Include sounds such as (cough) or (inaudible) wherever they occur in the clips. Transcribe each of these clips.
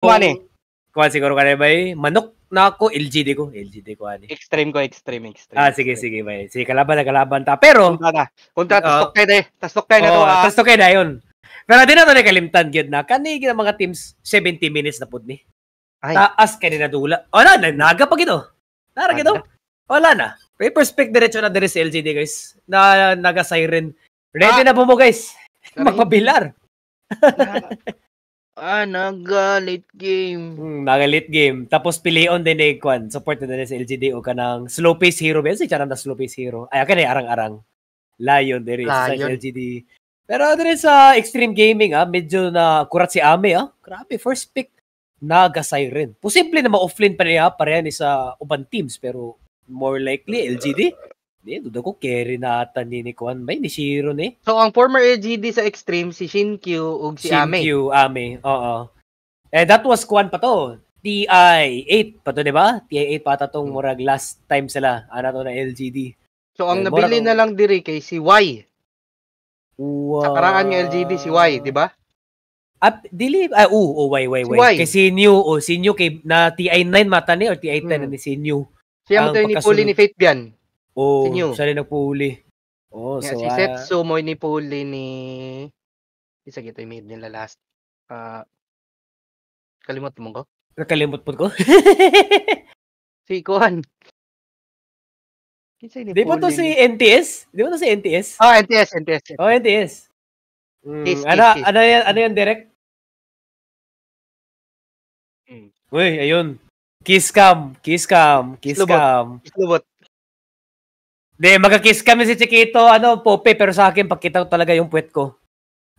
Kuwani. Kuwani eh. ano siguro ka bay. Manok na ako, LGD ko. LGD ko, ani. Eh. Extreme ko, extreme, extreme. Ah, sige, sige, bay. Sige, kalaban na kalaban ta. Pero... Kunta na. Kunta, uh, ah, tastok kayo na eh. Tastok kayo na oh, to. Uh, tastok kayo na yun. Pero din na ito nakalimtan, Gid, na kani mga teams, 70 minutes na pud ni. Ay. Taas ka na dula. Wala oh, na, naga pa gito. Oh. Nara gito. Wala na. May perspect diretso na dire sa LGD, guys. Na naga siren. Ready ah. na po mo, guys. (laughs) Magpabilar. Ah, naga-late game. Hmm, naga-late game. Tapos piliyon din eh, kwan. Support na din sa LGDO ka ng slow pace hero. Beso siya na slow pace hero. Ay, akin eh, arang-arang. Lion, there is. Lion. Sa LGD. Pero there sa Extreme Gaming, ah, medyo na kurat si Ame, ah. Grabe, first pick, nagasay rin. Posible na ma-offline pa niya pareha ni sa ubang teams, pero more likely, LGD. Hindi, eh, duda ko carry na ata ni ni Kwan. May ni Shiro ni. So, ang former LGD sa Extreme, si Shin Q ug si Shin Ame. Q, Ame, oo. Eh, that was Kwan pa to. TI-8 pa to, di ba? TI-8 pa ata tong hmm. murag last time sila. Ano to na LGD. So, ang eh, nabili na lang diri kay si Y. Wow. Sa karaan ng LGD, si Y, di ba? At dili, ah, uh, oh, oh, why, why, why. Si y. Kay si New, oh, si New, kay, na TI-9 mata ni, or TI-10 hmm. ni si New. Siya mo ni Puli ni Faith Bian. Oo, oh, siya rin nagpuli. Oo, oh, yeah, so... Si ah, Setsu uh, mo ni puli ni... Isa kita made nila last. Uh, ah, kalimot mo ko? Nakalimot po ko? (laughs) si Kuhan. Kinsa ni Di ba to si NTS? Di ba to si NTS? Oh, NTS, NTS. NTS. Oh, NTS. Mm, ano, ano yan, ano yan, direct? Mm. Uy, ayun. Kiss cam, kiss cam, kiss Slobot. cam. Slobot. Hindi, magkakiss kami si Chiquito, ano, Pope, pero sa akin, pagkita ko talaga yung puwet ko.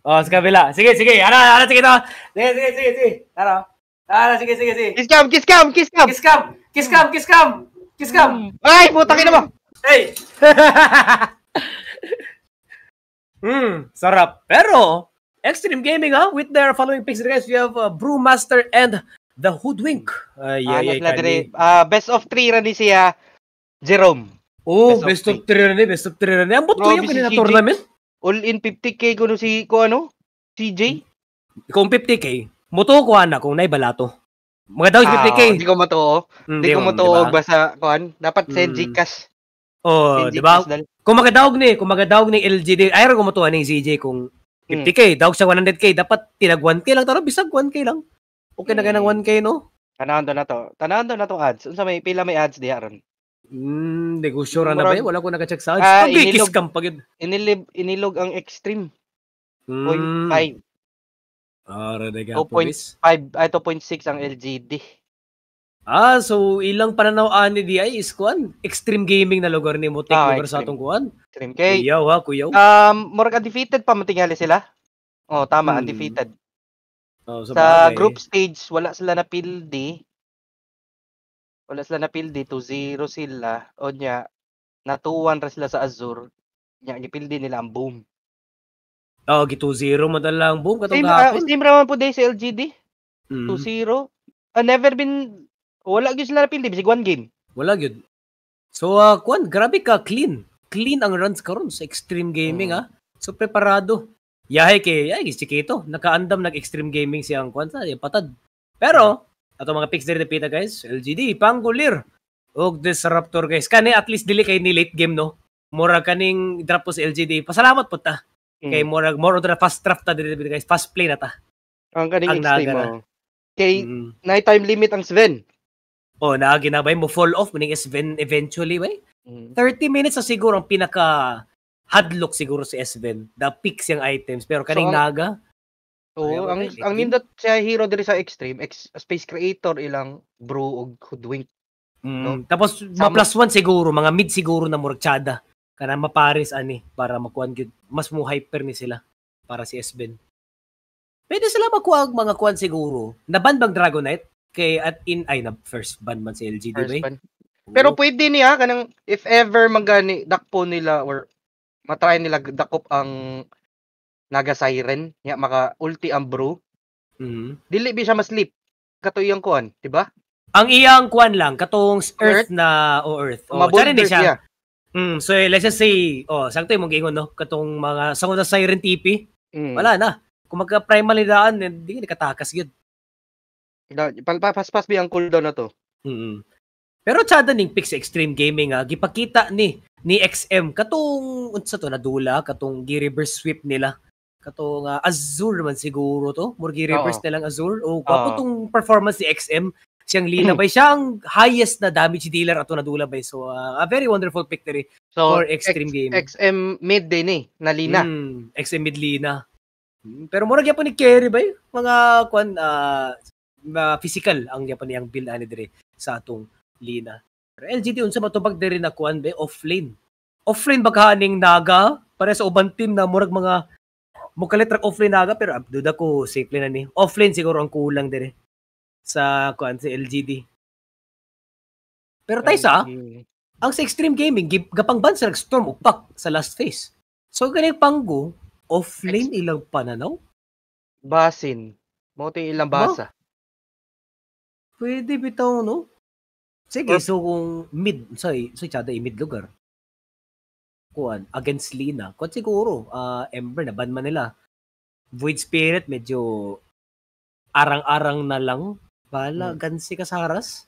Oh, sa kabila. Sige, sige, ano, ano, Chiquito. Sige, sige, sige, sige. Ano? Ano, sige, sige, sige. Kiss cam, kiss cam, kiss cam. Kiss cam, kiss cam, kiss cam. Kiss cam. Ay, putang ina mo. Hey! (laughs) Hmm, sarap. Pero, Extreme Gaming, ha? Huh? With their following picks, guys, we have uh, Brewmaster and The Hoodwink. ah, yeah, yeah, ay, best of three rin siya, Jerome. Oh, best, best of 3 rin eh. Best of 3 rin Ang ba't ko yung si kanina tournament? All in 50k ko no si, ko ano? CJ? Kung 50k, muto ko na kung naibalato. Mga daw 50k. Ah, hindi ko matuo. Hmm, hindi ko matuo diba? basta kuan. Dapat send Gcash. Oh, di ba? Hmm. Kung magadaog ni, kung magadaog ni LG, ay ko matuo ni CJ kung 50k, mm. daog siya 100k, dapat tinag 1k lang taro bisag 1k lang. Okay na ganang 1k hmm. no? Tanahan na to. Tanahan na to ads. Unsa may pila may ads diha ron? Mm, negosyo ra na ba? Wala ko nakacheck sa ads. Uh, Pagkikis kang pagid. Inilib, inilog ang extreme. Mm. 0.5. Ara na ga. 2.5 ay 2.6 ang LGD. Ah, so ilang pananaw ani di ay is Extreme gaming na lugar ni mo take ah, over extreme. sa atong kuan. Extreme kay. Kuyaw ha, kuyaw. Um, murag undefeated pa matingali sila. Oh, tama, hmm. undefeated. Oh, sa, sa bagay. group stage wala sila na PLD wala sila na pildi 2-0 sila. O niya, na 2-1 ra sila sa Azur. Nya, pildi nila ang boom. Oh, gitu 2-0 man lang boom katong gahapon. Same, uh, same raman po day sa LGD. Mm. 2-0. Uh, ah, never been wala gyud sila na pildi bisig one game. Wala gyud. So uh, ah, kwan, grabe ka clean. Clean ang runs karon sa Extreme Gaming mm. ha. Ah. So preparado. Yahay kay yahay si Kito. Nakaandam nag Extreme Gaming si ang kwan sa patad. Pero ato mga picks diri pita guys LGD Pangulir og Disruptor guys kani at least dili kay ni late game no mura kaning draft po sa LGD pasalamat po ta mm. kay mura more on fast draft ta diri guys fast play na ta ang kaning extreme mo oh. kay mm. na time limit ang Sven oh na ginabay mo fall off ning Sven eventually way mm. 30 minutes sa siguro ang pinaka hadlock siguro si Sven the picks yung items pero kaning so, naga Pareho Oo, ang kayo, ang nindot siya hero diri sa Extreme, ex, space creator ilang bro og hoodwink. Mm, no? Tapos ma-plus one siguro, mga mid siguro na muragtsada. Kana mapares ani para makuan gyud. Mas mo hyper ni sila para si Sven. Pwede sila makuha ang mga kuan siguro. Naban bang Dragonite? Kay at in ay na first ban man si LG, di ba? Eh? Pero pwede niya kanang if ever magani dakpo nila or matry nila dakop ang naga siren nya maka ulti ang bro mm-hmm. dili bi siya masleep kato iyang kuan di ba ang iyang kuan lang katong earth, earth na o oh, earth oh, Mabon earth siya yeah. mm, so eh, let's just say oh sakto imong giingon no katong mga sa na siren TP mm. wala na kung magka primal nidaan hindi eh, katakas gyud Palpaspas bi ang cooldown na to. Mm-hmm. Pero tsada ning pick Extreme Gaming ha, ah. gipakita ni ni XM katong unsa to na dula katong gi reverse sweep nila kato nga Azure man siguro to. Murgi reverse na lang Azure. O oh, gwapo tong performance ni XM. Siyang lina Bay. (clears throat) siya ang highest na damage dealer ato na dula by. So uh, a very wonderful victory eh, so, for extreme X- game. XM mid din eh, na lina. Hmm, XM mid lina. Hmm, pero murag gyapon ni carry bay mga kwan uh, uh, physical ang gyapon niyang build ani dire sa atong lina. Pero LGD unsa ba tubag dire na kwan bay offlane. Offlane ning naga Pare sa uban team na murag mga Mukalit track offline aga pero abdud ako safe na ni. Eh. Offline siguro ang kulang dire eh, sa kuan sa LGD. Pero tayo ah, sa ang sa Extreme Gaming gapang ban sa Storm upak sa last phase. So kani panggo offline ilang pananaw? Basin. Mo ilang basa. Ba? Pwede bitaw no? Sige, Or, so kung mid, sorry, so chada, i-mid lugar kuan against Lina. Kuan siguro, uh, Ember na ban man nila. Void Spirit medyo arang-arang na lang. Bala, hmm. gansi ka sa haras.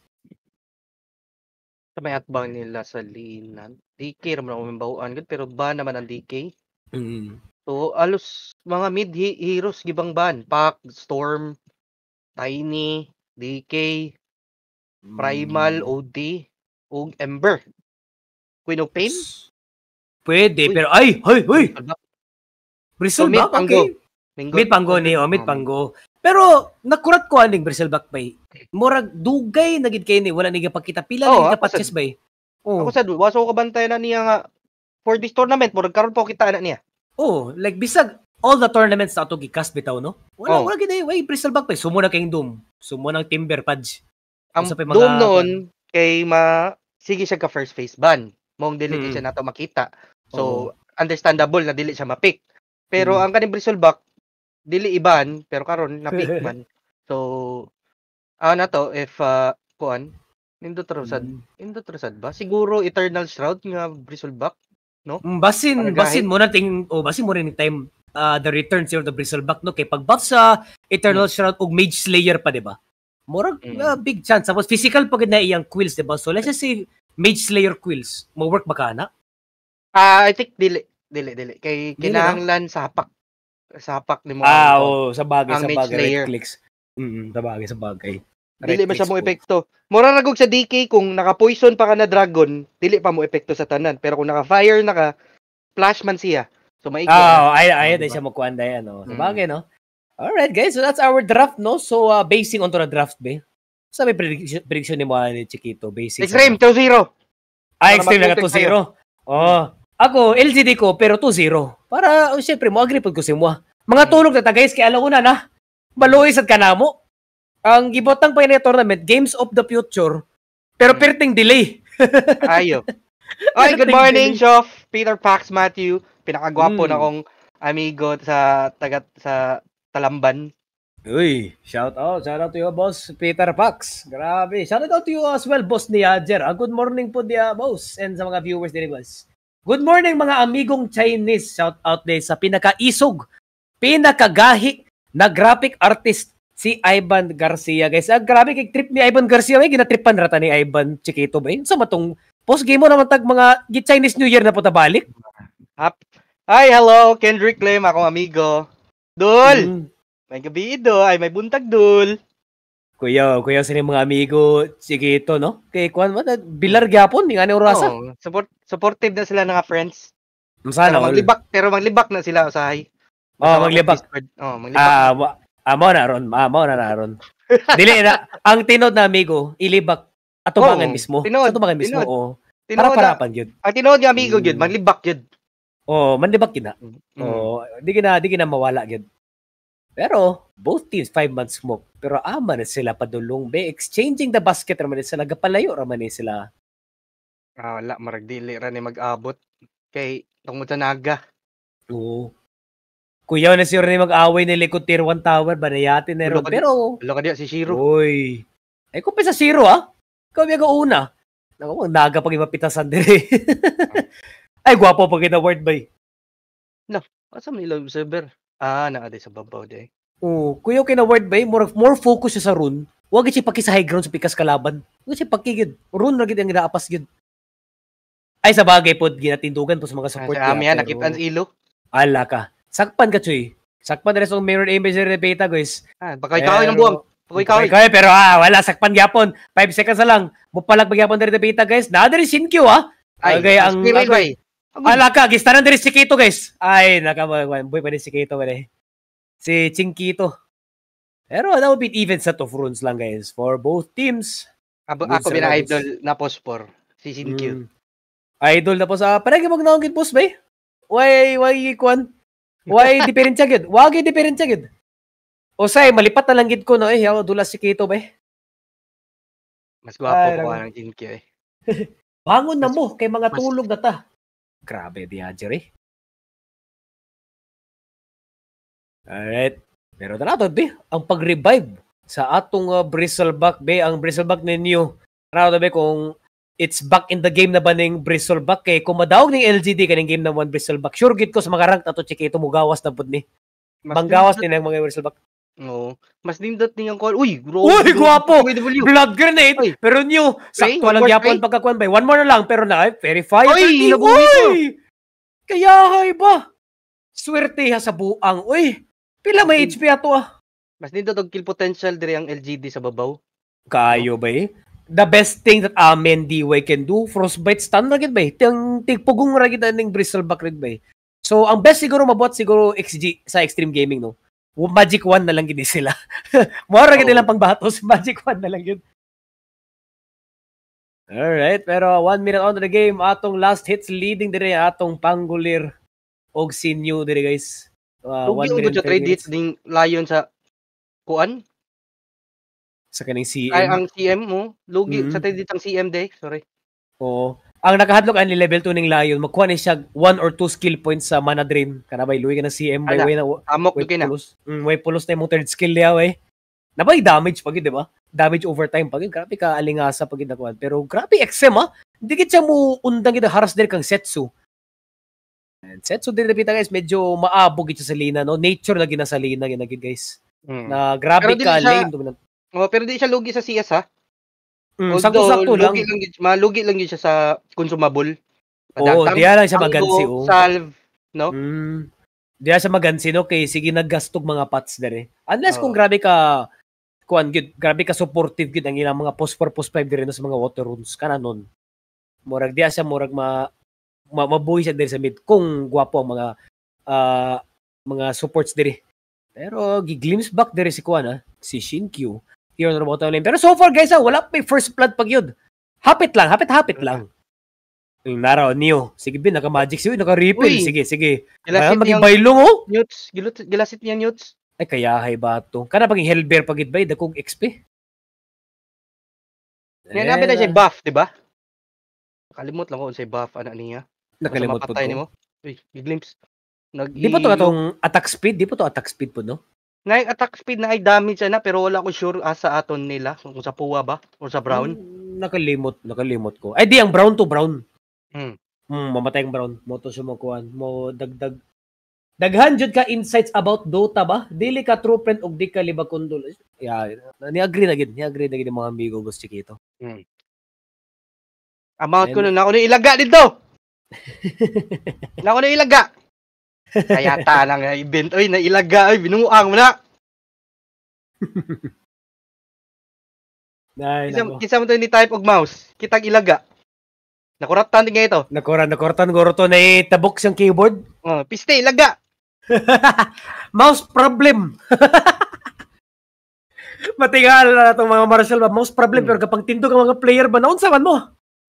Sa may atbang nila sa Lina. DK naman ako mabawaan pero ban naman ang DK. Mm. Mm-hmm. So, alos, mga mid-heroes, gibang ban. Pack, Storm, Tiny, DK, Primal, mm. OD, ug Ember. Queen of Pain? Pwede, Uy. pero ay, hoy, hoy. Brisselback, oh, so, okay. Panggo. Mid panggo ni, oh, mid panggo. Pero nakurat ko aning Brisselback bay. Murag dugay na gid kay ni, wala ni gapakita pila oh, ni kapatches bay. Oh. Ako sad, waso ko bantay na niya nga for this tournament murag karon po kita na niya. Oh, like bisag all the tournaments na to gikas bitaw no. Wala oh. wala gid eh, way Brisselback bay. Sumo na kay Doom. Sumo ng Timber Pudge. Ang Doom noon kay ma sige siya ka first face ban. Mong dili hmm. siya nato makita. So, oh. understandable na dili siya mapick. Pero hmm. ang kaning bristle back dili iban pero karon na pick (laughs) man. So ano ah, na to if uh, kuan Nindo trusad, mm. nindo trusad ba? Siguro Eternal Shroud nga back, no? Mm, basin, Paragahin. basin mo na ting o oh, basin mo rin yung time uh, the return of the back no kay pagbuff sa Eternal mm. Shroud og Mage Slayer pa di ba? Morag mm. uh, big chance tapos physical pag na iyang quills di ba? So let's just say Mage Slayer quills, mo work ba kana? Ah, I think dili dili dili kay kinahanglan sa hapak sa hapak ni mo. Ah, oh, sa bagay sa bagay right clicks. Mm, sa bagay sa bagay. Right dili mo epekto. Mura ragog sa DK kung naka-poison pa ka na dragon, dili pa mo epekto sa tanan. Pero kung naka-fire na ka, flash man siya. So maigli. Oh, ah, ay ay dai diba? siya makuan dai ano. Sa mm. bagay no. All right, guys. So that's our draft no. So uh, basing on to na draft ba. Sa may prediction, prediction ni mo ni Chiquito, basic. Extreme 2-0. Ah, extreme na 2-0. Oh. Ako, LGD ko, pero 2-0. Para, oh, syempre, mo agree po ko si Mua. Mga hmm. tulog na tagays, kaya alam ko na na, Balois at Kanamo. Ang gibotang pa tournament, Games of the Future, pero hmm. perting delay. (laughs) Ayo. Okay, good morning, Shof. Peter Pax Matthew. Pinakagwapo mm. na kong amigo sa taga sa Talamban. Uy, shout out. Shout out to you, boss Peter Pax. Grabe. Shout out to you as well, boss ni Yajer. Ah, good morning po, dia, boss. And sa mga viewers din, boss. Good morning mga amigong Chinese. Shout out din sa pinakaisog, pinakagahi na graphic artist si Ivan Garcia. Guys, ang grabe kay trip ni Ivan Garcia. May ginatripan rata ni Ivan Chiquito ba? Sa matong post game mo naman tag mga Chinese New Year na po tabalik. Hi, hello, Kendrick Lim, akong amigo. Dul! Mm. May gabi do, ay may buntag dul. Kuya, kuya sa mga amigo, sige ito, no? Kay Kwan, what? Bilar gyapon, ni ano rasa? Oh, support, supportive na sila ng friends. Masana, pero maglibak, pero maglibak na sila usahay. Oh, maglibak. Oh, maglibak. Ah, ah ma- mo na ron, ah, mo na na ron. (laughs) Dili na, ang tinod na amigo, ilibak. Atubangan oh, mismo. Tinod, Atubangan mismo, tinod. oh. para parapan yun. Ang ah, tinod yung amigo yun, mm. maglibak yun. Oh, manlibak yun na. Mm. Oh, di na, di na mawala yun. Pero both teams five months smoke. Pero aman na sila padulong be exchanging the basket raman sila Nagapalayo, raman eh, sila. Ah, wala marag dili ra ni mag-abot kay tungod sa naga. Oo. Kuya na si ni mag-away ni Likot Tier 1 Tower Banayate nayatin na ron. Pero... Wala ka diya si Shiro. Uy. Ay, kung sa Shiro ah. Ikaw yung una. Naku, naga pag ipapitasan din eh. (laughs) Ay, gwapo pag in word ba eh. No, asa may love server? Ah, naa sa babaw day. Oo. Oh, kuya, okay na word ba More, more focus siya sa rune. Huwag siya paki sa high ground sa pikas kalaban. Huwag siya paki Rune na gid ang ginaapas gid. Ay, sa bagay po, ginatindugan po sa mga support. Ah, sa amin yan, nakita oh. ang ilo. Ala ka. Sakpan ka, cuy. Sakpan dere sa mirror image na beta, guys. Ah, baka ikaw ng buwang. Pakoy kaway. Pakoy, eh. eh, pero ah, wala, sakpan gyapon. 5 seconds na lang. Mupalag dere diri beta guys. Na dere Shinkyu ah. Ay, okay, ang spirit, Ala ka, Tanan din si Chiquito, guys. Ay, nakamaguan. Boy pa din si Chiquito, man eh. Si Chinquito. Pero that would be even set of runes lang, guys, for both teams. Ako, ako bina idol na post for si Chinquito. Mm. Idol na po sa... Parang mag naong gid post, bay? Why, why, kwan? Why, (laughs) different siya, gid? Wagi, different siya, gid? O say, malipat na lang gid ko, no? Eh, yaw, dulas si Kito, bay. Mas gwapo ko ang Chinquito, eh. (laughs) Bangon na mo, kay mga tulog na ta. Grabe, Diagere. Alright. Pero na natin, be, ang pag-revive sa atong uh, Bristleback, be, ang Bristleback ninyo. Ano be, kung it's back in the game na ba ning Bristleback kay kung madawag ning LGD kaning game na one Bristleback. Sure git ko sa mga rank ato chike ito mugawas na pud ni. Manggawas ni nang mga Bristleback. No. Mas nindot niyang call. Uy, bro. Uy, gwapo. Blood grenade. Uy. Pero new. Sakto lang yapon pagkakuan ba. One more na lang pero na eh, verify. Uy, uy. Kaya hay ba? Swerte ha sa buang. Uy. Pila may HP ato ah. Mas nindot og kill potential diri ang LGD sa babaw. Kayo ba eh? The best thing that amen di we can do frostbite stun ra gid ba? Eh? Ting tigpugong ra gid ning bristleback red ba? Eh? So ang best siguro mabot siguro XG sa extreme gaming no Magic Wand na lang gini sila. (laughs) Mora gini oh. lang pangbatos, (laughs) Magic Wand na lang yun. Alright, pero one minute on the game, atong last hits leading dire atong Pangulir og si New dire guys. Uh, Kung minute to trade hits ning Lion sa kuan? Sa kaning CM. Ay, ang CM mo. Lugi mm-hmm. sa trade ang CM day, sorry. Oo ang nakahadlok ani level 2 ning Lion magkuha ni siya 1 or 2 skill points sa mana Dream. kanabay luwi ka na CM by way na amok way na pulos mm, way pulos na imong third skill niya way nabay damage pag di ba damage over time pag grabe ka alingasa pag nakuha pero grabe XM ha ah. hindi gid siya mo undang gid haras diri kang Setsu And Setsu din napita guys, medyo maabog ito sa Lina, no? Nature na ginasalina, ginagid guys. Mm. Na grabe pero ka, siya, lane. Dominant. Oh, pero di siya lugi sa CS, ha? Ah. Mm, sakto-sakto lang. lang gid, malugi lang gid siya sa consumable. Oo, oh, diya lang siya magansi. Oh. Salve, no? Mm. Diya siya magansi, no? Kay sige naggastog mga pots dere. Unless oh. kung grabe ka kuan gid, grabe ka supportive gid ang ilang mga post 4 post 5 dere no, sa mga water runes kana nun. Murag diya siya murag ma, ma mabuhi siya dere sa mid kung guwapo ang mga uh, mga supports dere. Pero gi-glimpse back dere si kuan ha? Ah, si Shinkyu yun ang bottom lane. Pero so far, guys, ha, ah, wala pa first blood pag yun. Hapit lang, hapit-hapit lang. Yung naraw, Neo. Sige, Bin, naka-magic si naka-ripple. Sige, sige. Gilasit Kaya maging bailong, oh. Newts. Gilut, gilasit niya, Newts. Ay, kaya hay ba ito? Kana paging Hellbear pagit ba, dakog XP? Nanabi na siya buff, di ba? Nakalimot lang ko kung siya buff, ano, ano niya. Nakalimot po. Matay ni mo. Uy, glimpse. Nag- di po to katong attack speed? Di po to attack speed po, no? Ngayong attack speed na ay damage na pero wala ko sure ah, sa aton nila kung sa puwa ba o sa Brown. Mm, nakalimot, nakalimot ko. Ay di ang Brown to Brown. Mm. Mm, mamatay ang Brown. Mo to sumukuan mo dagdag Daghan jud ka insights about Dota ba? Dili ka true friend og di ka libakundol. Yeah, ni-agree na gid, ni-agree na gid mga amigo boss Chiquito. Mm. Amount ko hmm. na ako na ilaga dito. (laughs) na ako ni ilaga. Kaya ta lang eh, na event. Oy, nailaga. Oy, binuang mo na. Dahil (laughs) Kisam, ako. kisam to ni type og mouse. Kitang ilaga. Nakuratan nga ito. Nakuran, nakuratan goro to na itabok siyang keyboard. Oh, piste, ilaga. (laughs) mouse problem. (laughs) Matingal na itong mga Marshall ba? Mouse problem. Hmm. Pero kapag tindog ang mga player ba, naunsa man mo?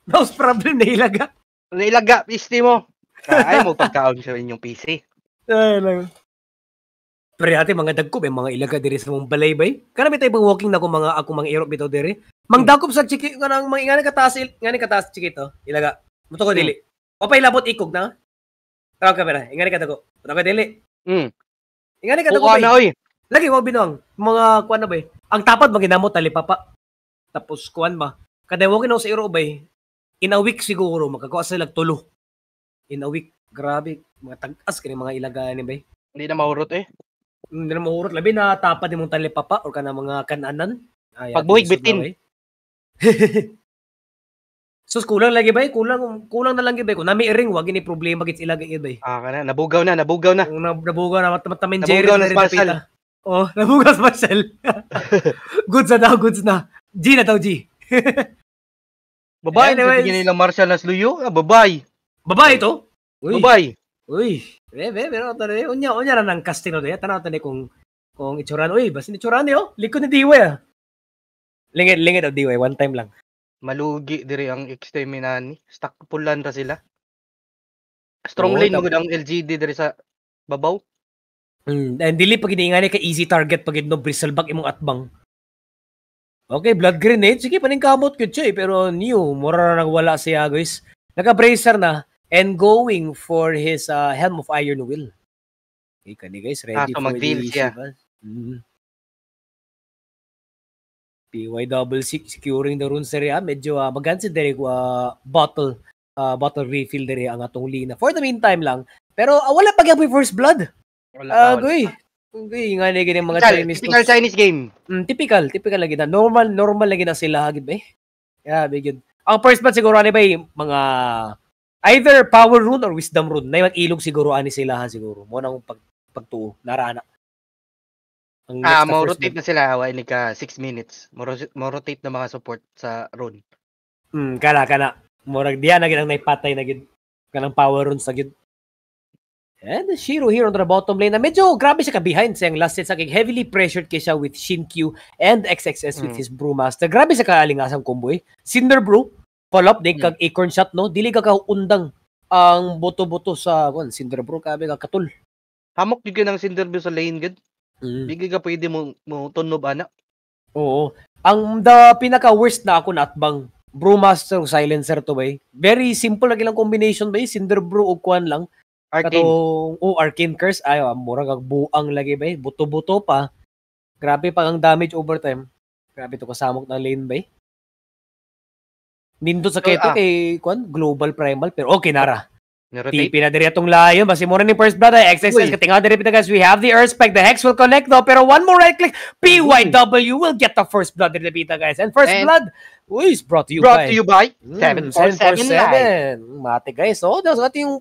Mouse problem na ilaga. Na ilaga, piste mo. Ay mo pagkaon sa inyong PC. Ay lang. Pero ate, mga dagko, may mga ilaga diri sa mong balay balaybay. Karami tayo pang walking na ko mga ako mga Europe bitaw diri. Mangdakop hmm. sa chiki, nga nang mga nga kataas, nga kataas chiki to, ilaga. Muto ko hmm. dili. O pa ilabot ikog na. Tawag kamera, Ingani ka dagko. Muto ko dili. Mm. Nga nang katago. Eh. na oy. Lagi mo binuang, mga kuan na ba Ang tapat maginamo tali papa. Tapos kuan ba. Kada walking na sa Europe bay, in a week siguro magkakawa sila tulo in a week. Grabe, mga tagas as kini mga ilagaan ni bay. Hindi na mahurot eh. Hindi na mahurot labi na tapad imong talipapa or kana mga kananan. Ay, Pagbuhig bitin. Eh. so (laughs) kulang lagi bay, kulang kulang na lang gibay ko. Nami ring wag ini problema gits ilaga ibay. Eh, ah kana nabugaw na, nabugaw na. Nab- nabugaw na matatamin Jerry na rin pila. Oh, nabugas pa shell. goods na daw, goods na. G na daw, G. (laughs) Babae, anyway, nila Marshall na sluyo. Ah, babay. Babae to? Uy. Babae. Uy. Bebe, pero ito na Unya, unya na ng casting na to. Tanaw tani kung kung itsuran. Uy, basta itsuran niyo. Likod ni Diwe ah. Lingit, lingit o Diwe. One time lang. Malugi diri ang exterminani. Stuck pulan ta sila. Strong oh, lane mo ang LGD diri sa babaw. Mm, and dili pag ni ka easy target pag no bristleback imong atbang. Okay, blood grenade. Sige, paningkamot ko siya eh. Pero new, mura na nagwala siya, guys. Naka-bracer na and going for his uh, Helm of Iron Will. Okay, kani guys, ready ah, so for the siya. Mm-hmm. PY66 securing the runes area. Ah. Medyo uh, ah, magansin dere uh, bottle uh, bottle refill dere ang atong lina. For the meantime lang, pero uh, wala pa gyud first blood. Wala pa. Uh, goy. Goy nga ni gani mga typical, Chinese. Typical to... Chinese game. Mm, typical, typical lagi na. Normal, normal lagi na sila hagid ba. Eh? Yeah, bigyan. Ang first blood siguro ano ba eh, mga Either power rune or wisdom rune. Na mag-ilog siguro ani sila ha siguro. Mo nang pag pagtuo narana. Ang ah, mo rotate na sila awa ini ka ah, 6 minutes. Mo rotate na mga support sa rune. Mm, kala kana. Murag diya na ginang naipatay na gid kanang power rune sa gid. And Shiro here on the bottom lane na medyo grabe siya ka-behind sa last set sa aking heavily pressured kay siya with Q and XXS mm. with hmm. his Brewmaster. Grabe sa kaalingasang combo eh. Cinder Brew, Follow up day kag acorn shot no, dili ka kaundang ang buto-buto sa kwan Cinderbrook abi ka katul. Hamok gyud ng Cinderbrook sa lane gud. Mm. Bigi ka pwede mo, mo tunob ana Oo. Ang the pinaka worst na ako na atbang Brewmaster o Silencer to bay. Very simple lang ilang combination bay, Cinderbrew ug kwan lang. Arcane. Katong, oh, Arcane Curse. Ay, ah, mura kag buang lagi bay. Buto-buto pa. Grabe pag ang damage overtime. Grabe to kasamok na lane bay. Nindo sa keto so, kay ah. eh, kwan, global primal pero okay nara. Tipi na diri atong layon basi mo ni first blood ay XXS katingaw diri pita guys we have the earth spec the hex will connect though pero one more right click PYW will get the first blood diri pita guys and first and blood Uy, is brought to you brought by... to you by 747. Mm, Mate guys, so oh, sa 500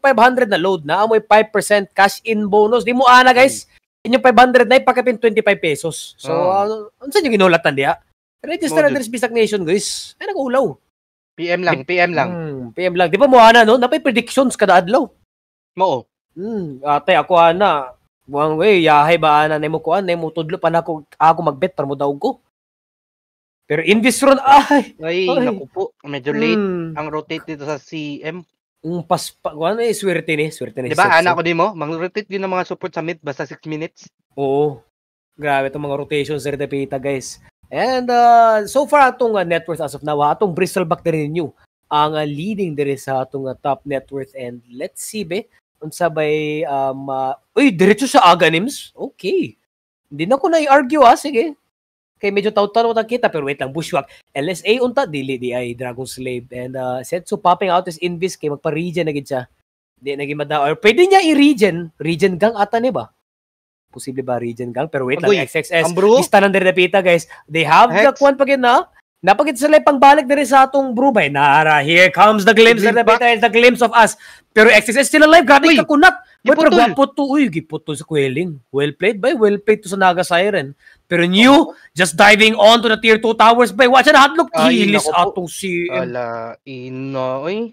na load na, amoy 5% cash in bonus. Di mo ana guys, mm. inyong 500 na ipakapin 25 pesos. So, oh. uh, ano saan yung ginulatan diya? Register na diri Bisak Nation guys. Ay, nag-ulaw. PM lang, PM lang. Hmm, PM lang. Di ba mo ana no? Napay predictions kada adlaw. Mo. Hmm, ate ako ana. Buang way, eh, yahay ba ana nimo ko ana nimo tudlo pa nako ako magbet para mo daw ko. Pero in this round ay ay, ay. naku po, medyo late hmm. ang rotate dito sa CM. Ang um, pas pa, ano eh, swerte ni, swerte ni. Di ba, ana eh. ko din mo, mag-rotate din ng mga support sa mid basta 6 minutes. Oo. Grabe itong mga rotations sa Repita, guys. And uh, so far, atong uh, net worth as of now, atong Bristol back din ninyo ang uh, leading diri sa atong uh, top net worth. And let's see, be, unsa bay um uh, uy diretso sa Aganims okay hindi na ko na i-argue ah sige kay medyo taw ta kita pero wait lang Bushwhack LSA unta dili di ay Dragon Slave and uh, Setsu popping out is Invis kay magpa region na gid siya di na madaw or pwede niya i region region gang ata ni ba posible ba region gang? Pero wait Agoy, lang, XXS. Ambro? Lista ng pita guys. They have Hex. the kwan pagin na. Napagit sila pangbalik na rin sa atong brew by Nara. Here comes the glimpse. pita is the glimpse of us. Pero XXS still alive. Grabe ka kunat. Uy, pero to. Uy, giputo sa Quelling. Well played by. Well played to sa Naga Siren. Pero new, just diving on to the tier 2 towers by. Watch and hadlock. Hilis atong si... Ala, inoy.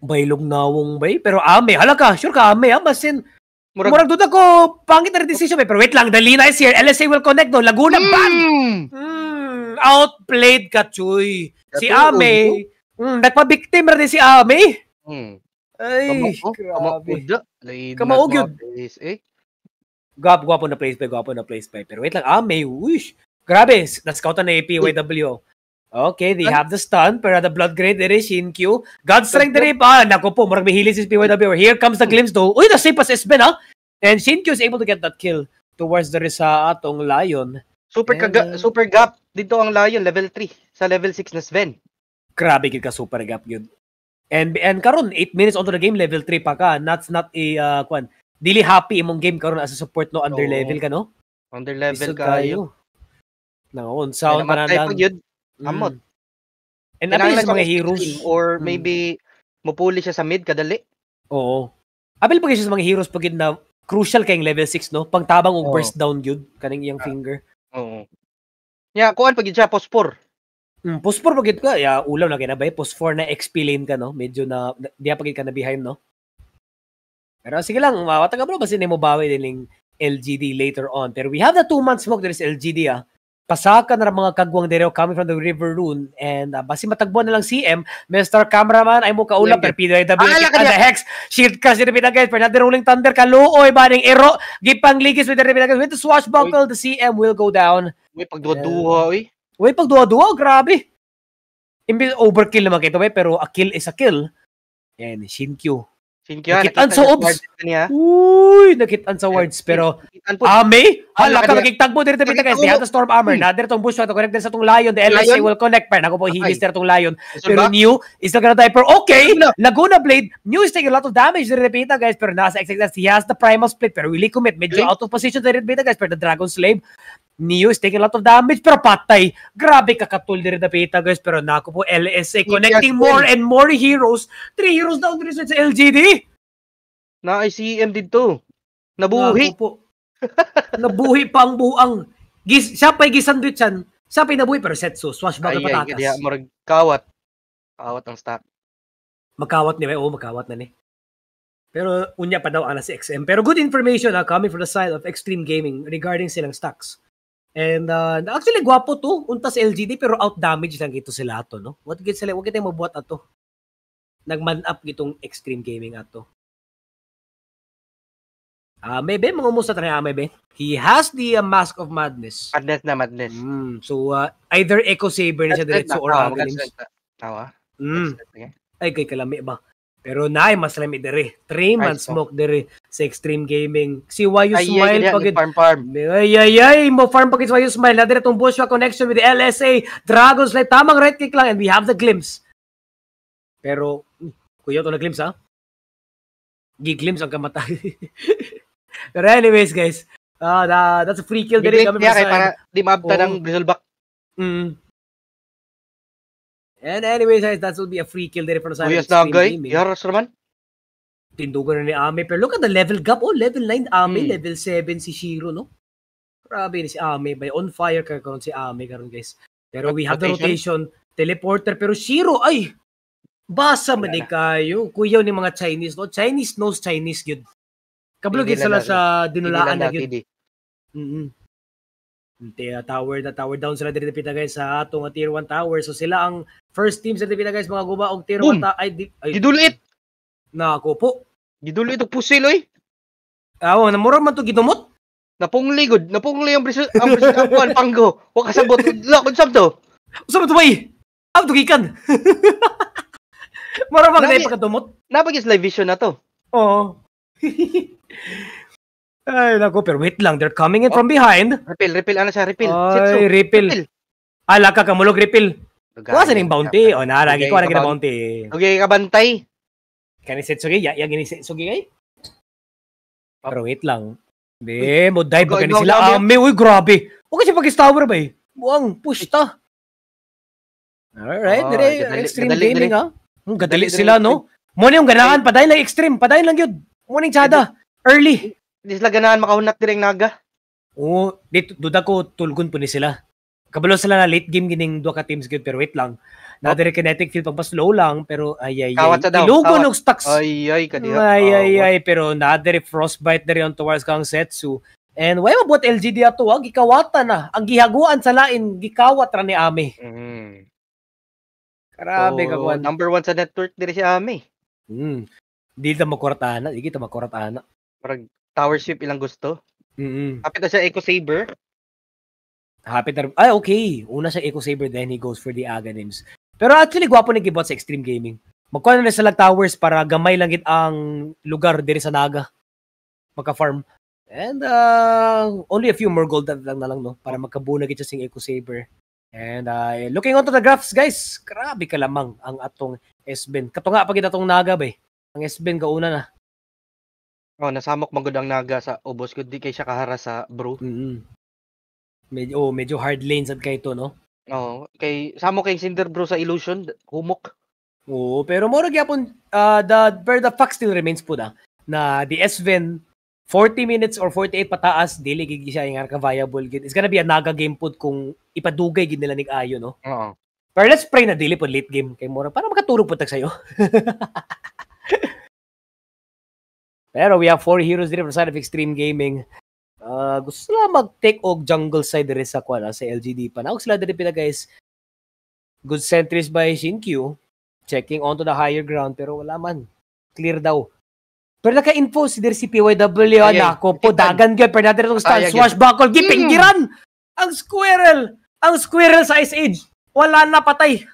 Baylog nawong bay. Pero ame. Hala Sure ka ame. Amasin. Ah, Murag, Murag doon ako, pangit na decision. Pero wait lang, the Lina eh, is here. LSA will connect no. Laguna, mm. bang! Mm, outplayed ka, Chuy. Si Ame. Mm, nagpa-victim na din si Ame. Mm. Ay, oh, grabe. Kamaugyod. Eh. Gwapo, gwapo na place by, gwapo na place by. Pero wait lang, Ame, wish. Grabe, nascoutan na APYW. Okay, they have the stun, pero the blood grade there is Shinkyu. God strength there pa. Nako po, murag marang mihilis si PYW. Here comes the hmm. glimpse though. Uy, the safe as Esben ha. Ah! And Shinkyu is able to get that kill towards the Risa atong Lion. Super And, kaga- super gap dito ang Lion level 3 sa level 6 na Sven. Grabe gid ka super gap yun. And and karon 8 minutes onto the game level 3 pa ka. That's not a uh, kwan. Dili happy imong game karon as a support no under level ka no? Under level ka, kayo. kayo. Nangon sound na lang. Amot. Mm. And at least mga heroes. Or mm. maybe, mm. mapuli siya sa mid, kadali. Oo. Apil pag siya sa mga heroes pag na crucial kayong level 6, no? Pangtabang og oh. burst down yun, kaning iyang uh, finger. Oo. Ya, Yeah, kuan pag siya, post 4. Mm, post 4 pag ka, yeah, ulaw na kinabay. Post 4 na XP lane ka, no? Medyo na, diya pagid ka na behind, no? Pero sige lang, mawataga mo na ba sinay mo bawi din LGD later on. Pero we have the two months smoke, there is LGD, ah. Pasaka na mga kagwang direo oh, coming from the River Rune and uh, basi matagbuan na lang CM Mr. Cameraman ay mo ulap per PWA and the hex shield crash ni Pinagas per natin ruling thunder kaluoy baning ero gipang ligis with the Pinagas with the swashbuckle the CM will go down Uy, pagduwa-duwa, uy. Uy, pagduwa-duwa, oh, grabe. Imbis overkill naman kito, uy, pero a kill is a kill. Yan, Shinkyu. Sinkihan. Ah. Nakitaan sa obs. Niya. Ah. Uy, nakitaan sa words. Pero, ame, hala ka, magigtagpo dito dito guys. Diyan storm armor. Hmm. Na dito tong bushwa, to din sa tong lion. The LSA will connect. Pero, nako po, hilis dito tong lion. Pero new is not gonna die. Pero, okay, Laguna Blade, new is taking a lot of damage. Dito pita guys. Pero nasa XX, he has the primal split. Pero, really commit. Medyo out of position dito pita guys. Pero the Dragon Slave, Neo is taking a lot of damage pero patay. Grabe kakatul diri dapita guys pero nako po LSA connecting yes, more and more heroes. Three heroes down diri sa LGD. Na ICM dito. Nabuhi. Nako po. (laughs) nabuhi pang ang buang. Gis siya pa gisandwichan. Siya pa nabuhi pero Setsu swashbuck na patatas. Ay, ay, kawat. Kawat ang stock. Magkawat ni may oh magkawat na ni. Pero unya pa daw ana si XM. Pero good information ha, coming from the side of Extreme Gaming regarding silang stocks. And uh, actually, gwapo to. Untas LGD, pero out damage lang ito sila ato, no? What gets sila? Huwag kitang mabuhat ato. Nag-man up gitong extreme gaming ato. Ah, uh, maybe mga umusta tayo, ah, maybe. He has the uh, mask of madness. Madness na madness. Mm, so uh, either echo saber niya diretso or ah, Tawa. Mm. Ay kay kalami ba? Pero naay mas lami dere. 3 months so. smoke dere sa Extreme Gaming. Si Wayo ay, Smile ay, pagid farm farm. Ay ay ay mo farm pag pagid Wayo Smile. Nadire tong Bushwa connection with the LSA Dragons Light. Tamang right click lang and we have the glimpse. Pero hmm, kuya to na glimpse ha. Gi-glimpse ang kamatay. (laughs) Pero anyways guys, ah uh, that's a free kill dere kami. Yeah, para di mabta oh. ng back. Mm. Mm-hmm. And anyways, guys, that will be a free kill there from Simon. Oh, yes, Nagay. Yaras naman. Tindugan na ni Ame. Pero look at the level gap. Oh, level 9 Ame, hmm. level 7 si Shiro, no? Grabe ni si Ame. By on fire karon si Ame karon guys. Pero we have the rotation. Teleporter. Pero Shiro, ay! Basa man ni kayo. Kuyaw ni mga Chinese, no? Chinese knows Chinese, yun. Kablugin sila sa dinulaan na yun. Mm-hmm. Tower na tower down sila dito pita guys sa atong tier 1 tower. So sila ang First team sa Divina guys mga guba og tiro mata ay, di, ay gidulit. Nako po. Gidulit og pusil oy. Aw, namura man to gidumot. Napungli gud, napungli ang presyo ang presyo ang kuan panggo. Wa kasabot la kun sabto. Usab to bay. Ab to gikan. (laughs) Mara bang dai pagkatumot? Napagis live vision na to. Oo. (laughs) Ay, nako, pero wait lang. They're coming in oh. from behind. Refill, refill. Ano siya? Refill. Ay, Sitsu. refill. Ala ka, kamulog, refill. Kuha sa ning bounty. O, naaragi ko na bounty. Okay, kabantay. Kani setsugi, ya, yagini setsugi kay? Pero wait lang. Hindi, mo dive pag sila. Ame, ah, uy, grabe. O kasi pag-stower ba eh. Buang, push ta. Alright, oh, dire, extreme gadali, gaming ha. Ang ah. hmm, gadali sila, no? Mo ni yung ganahan, padayon lang extreme, padayon lang yun. Mo yung chada early. Hindi sila ganahan, makahunat direng naga. Oo, dito, duda ko, tulgon po ni sila kabalo sila na late game gining duha ka teams gyud pero wait lang na dire oh. kinetic field pag mas low lang pero ay ay ilugo ng stocks ay ay kadiha ay oh, ay ay pero na frostbite dire on towards kang setsu and why mabot LG dia to ah, gikawata na ang gihaguan sa lain gikawat ra ni Ami mm-hmm. Grabe so, oh, kaguan. Number one sa network dire si Ami. Mm. Di ta makuratana, di kita makuratana. Parang tower ship ilang gusto. Mm-hmm. Kapit na siya Eco Saber. Happy Tar... Ay, okay. Una siya Eco Saber, then he goes for the Aghanims. Pero actually, gwapo ni gibot sa Extreme Gaming. Magkuha na sa Lag Towers para gamay lang it ang lugar diri sa Naga. Magka-farm. And uh, only a few more gold lang na lang, no? Para magkabunag ito sing Eco Saber. And uh, looking onto the graphs, guys, grabe ka lamang ang atong SBN. Kato nga, pagkita itong Naga, ba Ang SBN gauna na. Oh, nasamok magod ang Naga sa ubos ko. Di kay siya kahara sa bro. Mm-hmm. Medyo, oh, medyo hard lanes sad kayto no? Oo. Oh, kay, samo kay Cinderbro sa Illusion, humok. Oo, oh, pero moro gyapon, uh, the, where the fact still remains po na, na the Sven, 40 minutes or 48 pataas, dili gigi siya yung ka-viable. It's gonna be a naga game put kung ipadugay gid nila nig ayo, no? Oo. Pero let's pray na dili po late game kay moro, para makatulog po tag sa'yo. (laughs) pero we have four heroes there from side of Extreme Gaming. Uh, gusto sila mag-take og jungle side diri sa kuan ah, sa LGD pa. Naog sila diri pila guys. Good sentries by Shinkyu checking onto the higher ground pero wala man. Clear daw. Pero naka-info si diri si PYW ay, ah, na ko po dagan gyud pero natin itong stand swashbuckle giping mm. ang squirrel. Ang squirrel sa Ice Age. Wala na patay.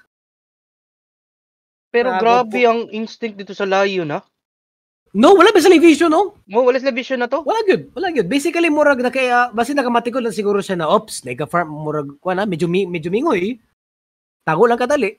Pero Nago grabe po. ang instinct dito sa layo na. No, wala ba sa Levision, no? No, wala sa Levision na to. Wala good, wala good. Basically, murag na kaya, basi nakamatikod lang siguro siya na, oops, nega-farm, murag, kwa na, medyo, medyo mingoy. Tago lang kadali.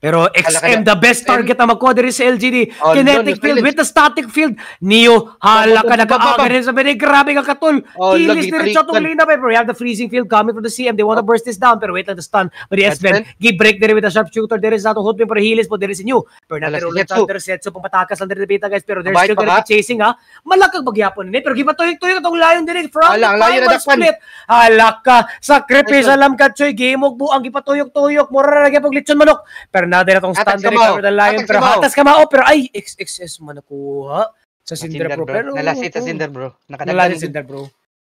Pero XM, the best target na magkoderi sa LGD. Oh, Kinetic no, field with the static field. Neo, hala ka, nag-aaga rin sa binig. Grabe ka katul. Oh, Kilis na rin sa itong lane up. We have the freezing field coming from the CM. They want to oh. burst this down. Pero wait lang, the stun. But the S-Ben, give break there with the sharp shooter. There is not a hoodwin, pero healis but There is a new. Pero natin ulit sa under set. So, pumatakas lang din na guys. Pero there's still gonna be chasing, ha? Malakag magyapon nito. Pero give a toyok-toyok itong layon din. Eh. From the final split. Hala ka. Sacrifice, alam ka, Choy. Game mo, buang ipatuyok-tuyok. Mura na nagyapog lechon manok. Pero meron na din itong standard recover ng Lion. Pero hatas ka mao, pero ay, XXS mo nakuha sa Cinder Pro. Pero, Nalasi sa Cinder Bro. Nalasi sa oh, Cinder Bro.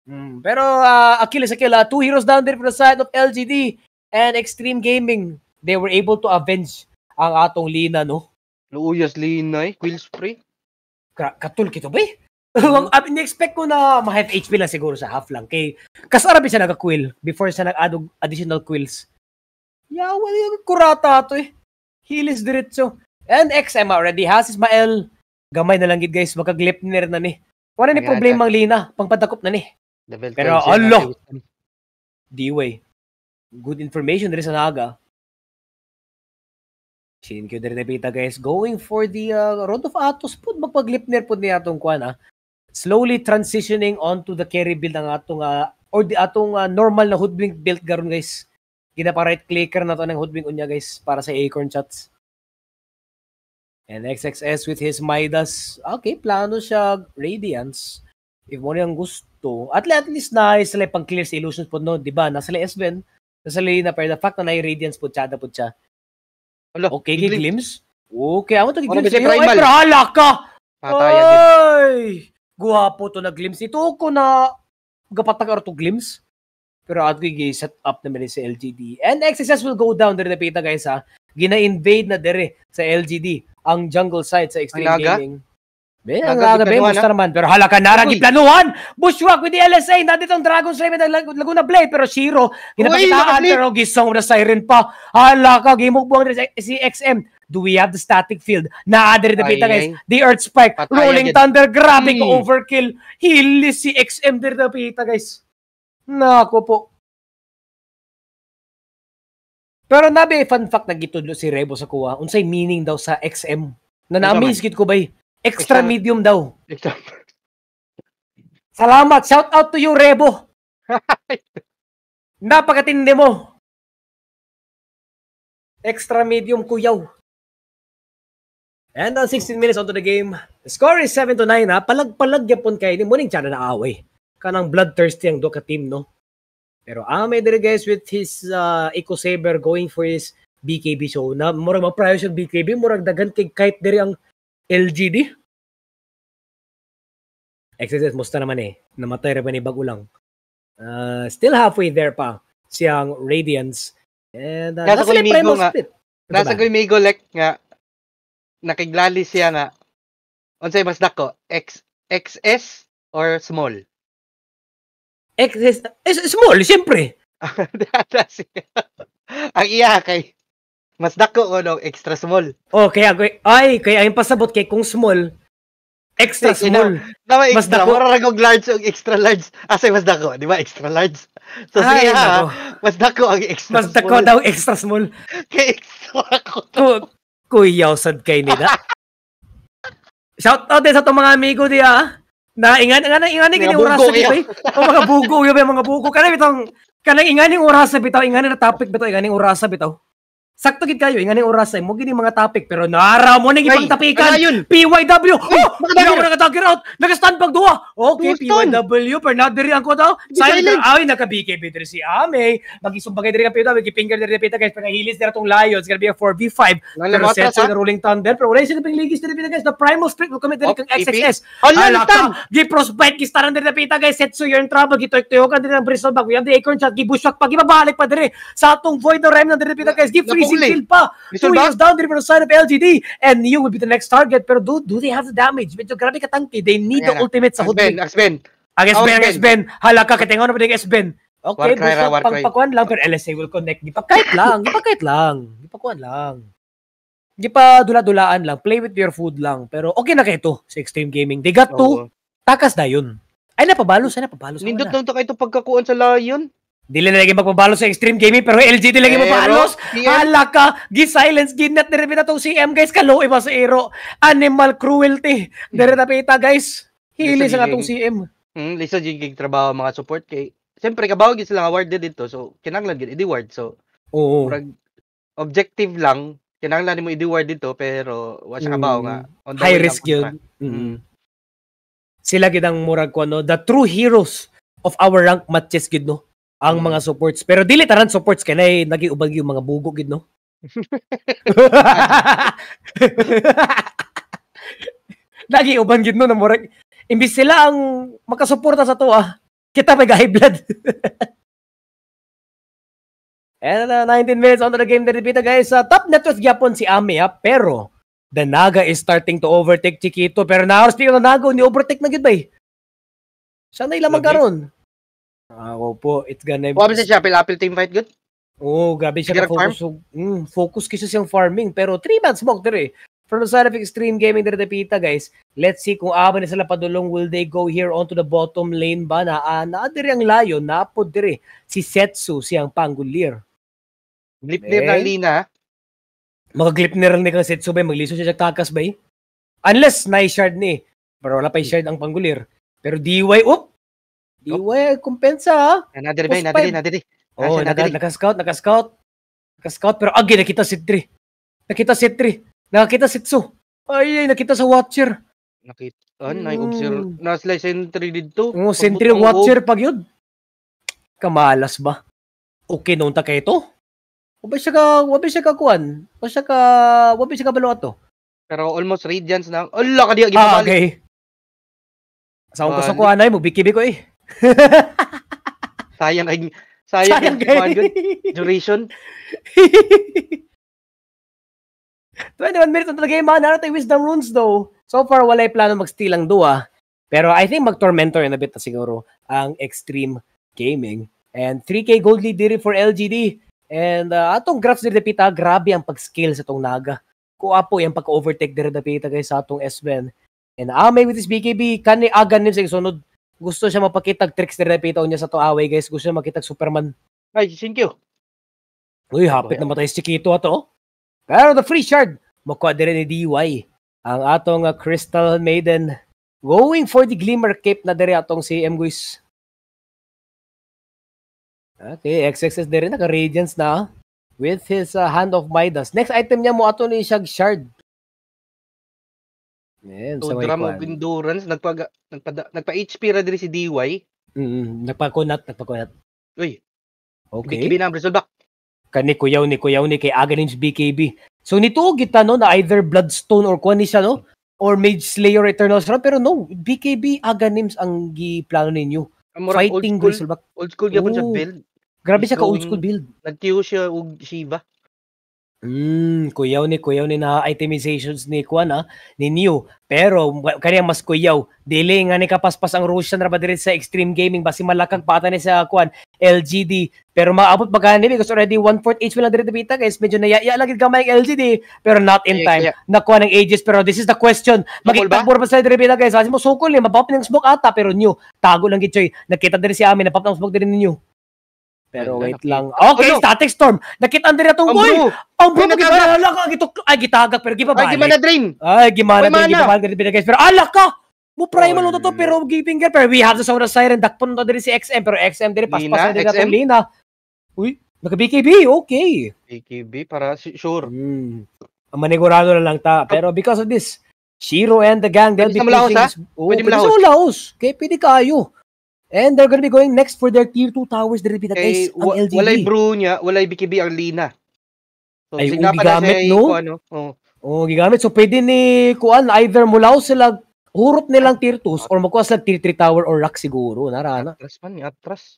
Mm. Pero uh, Achilles Aquila, ah, two heroes down there from the side of LGD and Extreme Gaming. They were able to avenge ang atong Lina, no? Luuyas Lina, eh. Quill Spray. Ka katul kito ba eh? Mm-hmm. (laughs) expect ko na ma-half HP lang siguro sa half lang. Kay, kasarabi siya nagka-quill before siya nag-add additional quills. Yeah, well, yung kurata to eh. Hilis diretso. And XM already has Ismael. Gamay na lang gid guys, makaglipner na ni. Wala ni problema ang Lina, pangpadakop na ni. Pero Allah. D-way. Good information diri sa Naga. Shinkyo diri na pita guys, going for the uh, Road of Atos pud magpaglipner pud ni atong kuan ah. Slowly transitioning onto the carry build ang atong uh, or the atong uh, normal na hoodwink build garon guys Ginapa-right clicker na to ng Hoodwing Unya guys para sa Acorn Chats. And XXS with his Midas. Okay, plano siya Radiance. If mo niyang gusto. At, at least na sila pang clear sa illusions po no, di ba? Na li Sven. Na li na pero the fact na na Radiance po tsada po siya. Hello, okay, kay Glimpse. Okay, amo to kay ano Glimpse. Ay, pero halak ka! Patayan Ay! Guwapo to na Glimpse. Ito ko na gapatag to Glimpse. Pero at yung set up naman eh sa LGD. And XSS will go down. Dari napita guys ha. Gina-invade na dere sa LGD ang jungle side sa Extreme Alaga? Gaming. Be, ang aga be, basta naman. Pero halaka na rin planuhan! Bushwalk with the LSA! Nandito ang Dragon Slayer na Lag- Laguna Blade. Pero Shiro, ginapakitaan pero gisong na siren pa. Halaka, gimugbuang rin eh, si XM. Do we have the static field? Na Naadari na pita guys. The Earth Spike. Rolling Thunder. Grabe hmm. overkill. Hili si XM dito na pita guys. Nako po. Pero nabi fun fact na gitudlo si Rebo sa kuha unsay meaning daw sa XM. Na na-amaze gid ko bay. Extra, extra medium daw. Extra. Salamat. Shout out to you Rebo. (laughs) Napakatindi mo. Extra medium kuyaw. And on 16 minutes onto the game, the score is 7 to 9 ha. Palag-palag yapon kay ni Muning Chana na away kanang bloodthirsty ang Doka team, no? Pero ah, may dere guys with his uh, Eco Saber going for his BKB. So, na, murag maprayo siya BKB, murag dagan kay kahit dere ang LGD. XSS, musta naman eh. Namatay rin ni Bagulang. Uh, ah, still halfway there pa siyang Radiance. And uh, nasa, nasa Goy Migo nga. Split. Ano nasa diba? lek nga. Nakiglali siya nga. Unsay mas dako? X, XS or small? X, small, siyempre. That's (laughs) it. Ang iyakay. Mas dako ko no, extra small. okay oh, kaya, ay, kaya yung pasabot kay kung small, extra Say, small. Naman, mas dako. Mura rag large ug extra large. Asay ah, mas dako, di ba? Extra large. So, ay, ah, sige ha, dako. mas dako ang extra mas small. Mas dako daw extra small. (laughs) kay extra ako. Oh, kuyaw sad kay nila. (laughs) Shout out din sa itong mga amigo di ah. Na ingan nga na ingan ni oras sa bitaw. O oh, mga bugo yo mga bugo kanang bitong kanang ingan ning oras sa bitaw ingan na topic bitaw ingan ning oras sa bitaw. Sakto gid kayo ingani oras ay mo gini mga topic pero nara mo ning ipang tapikan. Ano PYW. Oh, mga ko nagatagger out. Nagastan pag duwa. Okay, Duston. PYW per na diri ang ko daw. Silent ay naka BKB diri si Ame. Magisumbagay diri ang PYW gipinger diri pita guys pero hilis diri tong Lions gonna be a 4v5. Pero sense na ruling thunder pero wala sila ping ligis diri pita guys. The primal strike will commit diri oh, kang XXS. Ala ka. Gi prospect gi staran diri pita guys. set so your trouble gi toyok diri ang Bristol bag. We have the acorn shot gi bushwak pag ibabalik pa diri sa atong void realm diri pita guys. Gi free Single pa. Two ba? years down, they will sign up LGD and you will be the next target. Pero do, do they have the damage? Medyo grabe katangki. They need Ayan the na. ultimate sa Hotbin. Asben, Asben. Ang Asben, ang Asben. Hala ka, katingaw na pa ng Asben. Ano okay, war busa war pangpakuan lang. Pero LSA will connect. Gipakait lang. Gipakait lang. Gipakuan lang. Gipa dula-dulaan lang. Play with your food lang. Pero okay na kayo to sa Extreme Gaming. They got to. Takas na yun. Ay, napabalos. Ay, napabalos. Nindot na to kayo itong pagkakuan sa Lion. Dili na lagi magpabalo sa extreme gaming pero LG dili lagi magpabalos. Hala ka, gi-silence gi-net, dire na tong CM guys kalo iba sa Aero. Animal cruelty. Hmm. Dire na pita guys. Hili sa atong CM. Mm, lisa jud gig trabaho mga support kay Siyempre, kabaw gid sila awarded dito. So, kinanglan gid i-award. So, oo. Murag, objective lang kinanglan mo i-award dito pero wa siya kabaw mm. nga hmm. on the high risk yun. Mm. Sila gid ang murag ko no, the true heroes of our rank matches gid no ang mga supports. Pero dili tanan supports kay kanay nagiubag yung mga bugo gid no. (laughs) nagiuban gid no na murag imbis sila ang makasuporta sa tuwa, ah. kita may high blood. And uh, 19 minutes onto the game, pita guys. Uh, top net was gyapon si Ami ha, ah, pero the Naga is starting to overtake Chiquito. Pero na speaking of Naga, ni-overtake na gid ba eh. Siya na ilamang ako ah, po, it's gonna be... Wala sa Chapel Apple Team Fight Good? Oo, oh, gabi siya focus So, mm, focus kasi siyang farming. Pero 3 months mo, dere. Eh. From the side of extreme gaming dere pita, guys. Let's see kung aba na sila padulong. Will they go here onto the bottom lane ba na ah, na dere ang layo na po dere si Setsu siyang pangulir. Glipner eh? na Lina. Makaglipner ni kang Setsu ba? Magliso siya sa takas ba? Unless nice shard ni. Pero wala pa yung hmm. shard ang pangulir. Pero DY, oop! DIY, oh. eh, kumpensa. Another ah, bay, nadiri, nadiri. Oh, naka, naka-scout, naka-scout. Naka-scout, pero agi, nakita si Tri. Nakita si Tri. Nakita si Tsu. Ay, ay, nakita sa watcher. Nakita. An, ay, observe. Mm. Nasla sentry dito. Oo, oh, sentry ang watcher pag yun. Kamalas ba? Okay, noon ta kay ito. Wabay siya ka, wabay siya ka kuan. Wabay siya ka, wabay siya ka balo ato. Pero almost radiance na. Allah ka di, ginabalik. Ah, okay. Sa akong uh, kasukuan ay, mubikibig ko eh. (laughs) sayang ay sayang, sayang ay, (laughs) duration. 21 (laughs) minutes na talaga yung mga Naruto Wisdom Runes though. So far, wala yung plano mag-steal ang dua. Pero I think mag-tormentor in a bit na siguro ang Extreme Gaming. And 3K gold lead diri for LGD. And uh, atong graphs diri Pita, grabe ang pag skill sa tong Naga. po yung pag-overtake diri Pita guys sa atong SBN. And amay with this BKB, kani agan nim sa sunod gusto siya mapakitag tricks ni Repito niya sa to away guys. Gusto siya makitag Superman. Ay, thank you. Uy, hapit na matay si Chiquito ato. Pero oh. the free shard, makuha din ni DY. Ang atong uh, Crystal Maiden going for the Glimmer Cape na dere atong si M. Guis. Okay, XXS dere naka-radiance na ah. with his uh, Hand of Midas. Next item niya mo ato ni Shag Shard. Ayan, so, sa of endurance, nagpa, nagpa, nagpa-HP ra diri si DY. Mm, nagpa-kunat, nagpa-kunat. Uy. Okay. BKB na ang result back. Kani kuyaw ni kuyaw ni kay Aga BKB. So nito kita no na either Bloodstone or kuan ni siya no or Mage Slayer Eternal Strand pero no BKB Aganims names ang giplano ninyo. Amor, ah, Fighting old school, Old school gyapon oh, siya build. Grabe siya ka old school build. Nagtiyo siya og Shiva. Mm, kuyaw ni kuyaw ni na itemizations ni Kwan ha, ah, ni New. Pero kaniya mas kuyaw. Dili nga ni kapaspas ang Russian ra diri sa Extreme Gaming basi malakang pata ni sa Kwan LGD. Pero maabot ba kanin because already 1/4 HP lang diri dibita guys. Medyo nayaya lagi gamay ang LGD pero not in time. Yeah, yeah. Nakuha ng ages pero this is the question. Magitagbor ba sa diri dibita guys? Kasi mo sukol ni mapapin ng smoke ata pero New. Tago lang gitoy. Nakita diri si amin napapin ng smoke diri ni New. Pero wait lang. Okay, oh, no. static storm. Nakita din natong boy. Ang bro, gimana ala ka gito ay gitagak pero giba balik. Ay gimana drain. Ay gimana drain giba balik diri guys. Pero ala ka. Mo primal to to pero giving girl pero we have the sound of siren dakpon to diri si XM pero XM diri paspas diri natong Lina. Uy, naka BKB, okay. BKB para sure. Hmm. Manigurado na lang ta. Pero because of this, Shiro and the gang, they'll be pushing... Oh, pwede mo laos, ha? Pwede mo laos. Kaya pwede kayo. And they're gonna be going next for their tier 2 towers. They'll be that okay, is ang LGD. Walay niya, walay BKB ang Lina. So, Ay, oh, gigamit, no? Kung ano, oh. oh. gigamit. So, pwede ni Kuan, either mulaw sila hurot nilang tier 2s or magkuha sila tier 3 tower or rock siguro. Narana. Atras man, atras.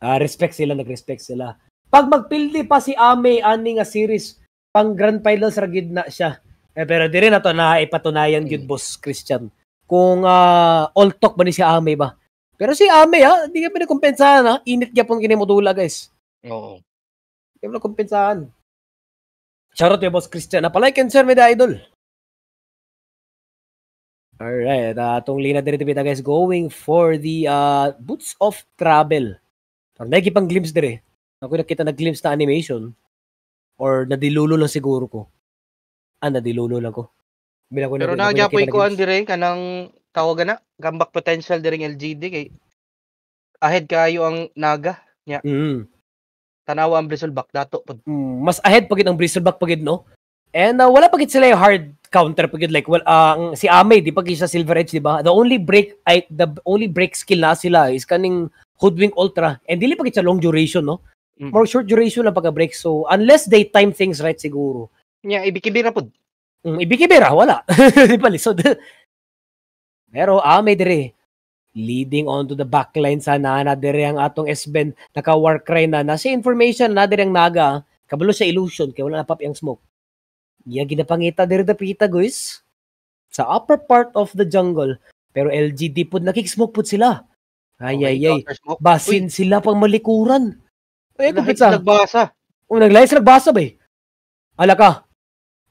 Ah, respect sila, nag-respect sila. Pag magpildi pa si Ame, ani nga series, pang grand finals ragid na siya. Eh, pero di rin na to na ipatunayan, hmm. good boss Christian. Kung uh, all talk ba ni si Ame ba? Pero si Ame, ha? Ah, hindi kami nakumpensahan, ha? Ah. Init Japon kini mo guys. Oo. Hindi kami nakumpensahan. Charot yung boss Christian. Napalike and share with idol. Alright. Uh, itong lina din ito, guys. Going for the uh, Boots of Travel. Ang pang glimpse dire. Ako nakita na glimpse na animation. Or nadilulo lang siguro ko. Ah, nadilulo lang ko. Bilang ko Pero na, na ko dire kanang tawag na comeback potential diring LGD kay ahead kayo ang Naga nya. Mm. Tanawa ang back dato pod. Mm, mas ahead pagid ang back pagid no. And uh, wala pagit sila yung hard counter pagid like well uh, ang uh, si Ame di pagid siya Silver Edge di ba? The only break I, the only break skill na sila is kaning Hoodwink Ultra and dili pagit sa long duration no. Mm. More short duration lang pagka break so unless they time things right siguro. Nya yeah, ibikibira pod. Mm, ibikibira wala. (laughs) di pa lisod. Pero ame ah, dire, leading on to the backline sana na dire ang atong s naka war cry na na si information na dire ang naga kabalo sa illusion kay wala na pap ang smoke iya ginapangita dire dapita guys sa upper part of the jungle pero LGD pud nakik smoke pud sila ay ay ay basin Uy. sila pang malikuran ay kung sa nagbasa o naglayas nagbasa ba eh ala ka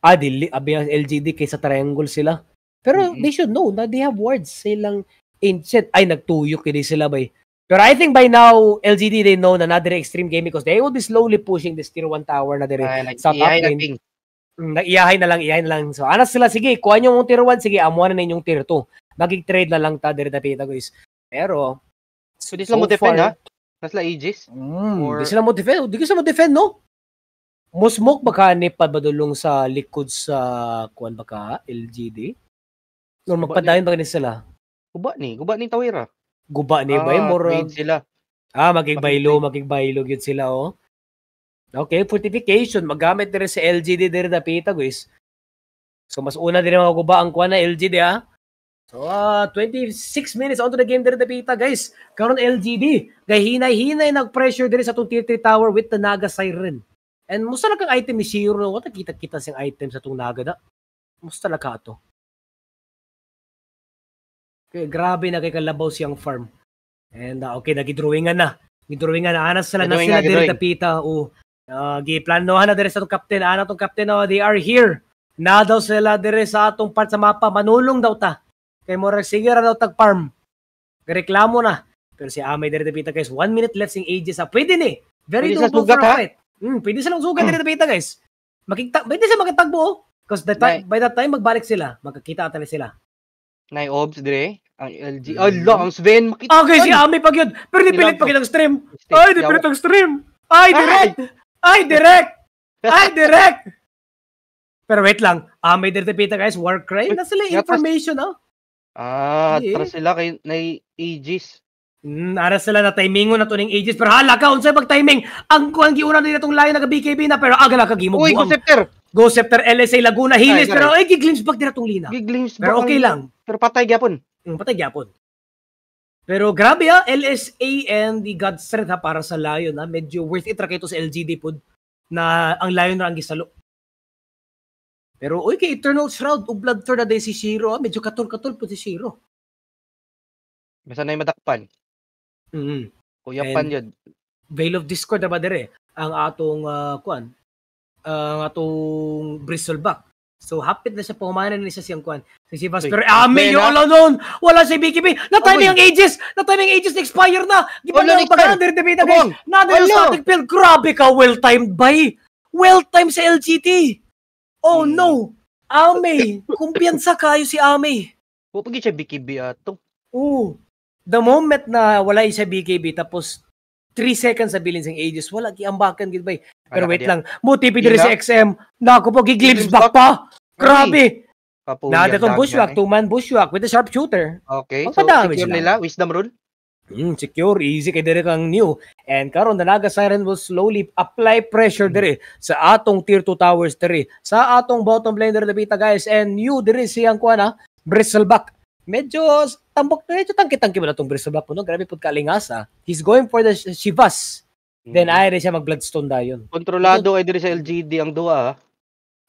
ah dili abi ang LGD kaysa triangle sila pero mm-hmm. they should know na they have words. Silang ancient. Ay, nagtuyo kini sila ba eh. Pero I think by now, LGD, they know na na dire extreme gaming because they will be slowly pushing this tier 1 tower na dire uh, sa top lane. Mm, Naiyahay na lang, iyahay na lang. So, anas sila, sige, kuha nyo yung tier 1, sige, amuan na ninyong tier 2. Magig-trade na lang ta dire na pita, guys. Pero, so, di sila so mo defend, ha? Nasla Aegis? Mm, or... Di sila mo defend. Di sila mo defend, no? Musmok baka ni padulong sa likod sa kuan baka LGD. Nung magpadayon ba sila? Guba ni, guba ni Tawira. Guba ni ah, ba more ah. main sila. Ah, magigbaylo, magigbaylo gyud sila oh. Okay, fortification magamit dire sa LGD dire pita, guys. So mas una din mga guba ang kuha na LGD ah. So uh, ah, 26 minutes onto the game dire pita, guys. Karon LGD gay hinay-hinay nag-pressure dire sa tong tier 3 tower with the Naga Siren. And musta lang kang item ni Shiro, wala kita-kita siyang item sa tong Naga da. Musta lang ka to. Kaya grabe na kay Kalabaw siyang farm. And uh, okay, nagidrawingan na. Gidrawingan na. Anas sila ah, na sila diri tapita. O, uh, giplanohan na diri sa itong captain. Ana ah, itong captain. Oh, they are here. Na daw sila diri sa atong part sa mapa. Manulong daw ta. Kay Morag Sigara daw tag farm. Reklamo na. Pero si Amay diri pita guys. One minute left sing ages. Ah, pwede ni. Very pwede doable for a fight. Hmm, pwede silang sugat diri (clears throat) tapita guys. Makikita, pwede sila makitagbo. Because oh. by, by that time, magbalik sila. Magkakita talaga sila. Nay obs dire. Ang LG. Oh, hmm. lo, ang Sven makita. Okay, si Ami pag yun. Pero nipilit pag ng stream. Ay, nipilit ang stream. Ay, direct. Ay, direct. Ay, (laughs) direct. Pero wait lang. Ami ah, direct pita guys, war cry. Na sila information, oh. Ah, ah tara sila kay nay ages. Mm, ara sila na timing na to ning ages pero hala ka unsay pag timing ang kuan giuna nila tong layo naga BKB na pero agala ka gimo Uy, go scepter. Go scepter LSA Laguna Hilis pero ay giglimps back dira tong lina. Giglimps Pero okay lang. Pero patay gyapon. Mm, patay gyapon. Pero grabe ah, LSA and the God's Threat ha para sa Lion ha. Medyo worth it rakay kay sa LGD pod na ang Lion ra ang gisalo. Pero uy, kay Eternal Shroud, ublad to na day si Shiro. Ha? Medyo katol-katol po si Shiro. Masa na yung madakpan. Mm-hmm. Kuya And, pan yun. Veil of Discord na ba dire? Ang atong, uh, ah, kuan, ang uh, atong bristleback. So, hapit na siya pumana na siya si Angkwan. So, si Vas, pero ame yung ala nun! Wala si Vicky B! Na-time yung ages! Na-time ages! Expire na! Gipa na yung pag-under the beta guys! Nada yung static pill! Grabe ka! Well-timed by! Well-timed sa LGT! Oh hmm. no! Ami! Kumpiyansa kayo si Ame! Pupagi siya BKB ato. Oo. Oh. The moment na wala siya BKB tapos 3 seconds sa bilin sing ages. Wala, ambakan gid bay. Pero wait lang. Muti pa diri sa XM. Nako po, giglips back pa. Grabe. Na datong bushwhack, eh. two-man bushwhack with a sharp shooter Okay, so secure nila, wisdom rule? Mm, secure, easy kay dire kang new. And karon the Naga Siren will slowly apply pressure hmm. dere sa atong tier 2 towers dire. Sa atong bottom lane dire labi guys and new dire siyang kuana back medyo tambok na medyo tangki-tangki mo na tong Brisbane Black no? Grabe pud kalingas ah. He's going for the Shivas. Mm. Then ay siya mag Bloodstone da dayon. Kontrolado ay diri sa LGD ang dua,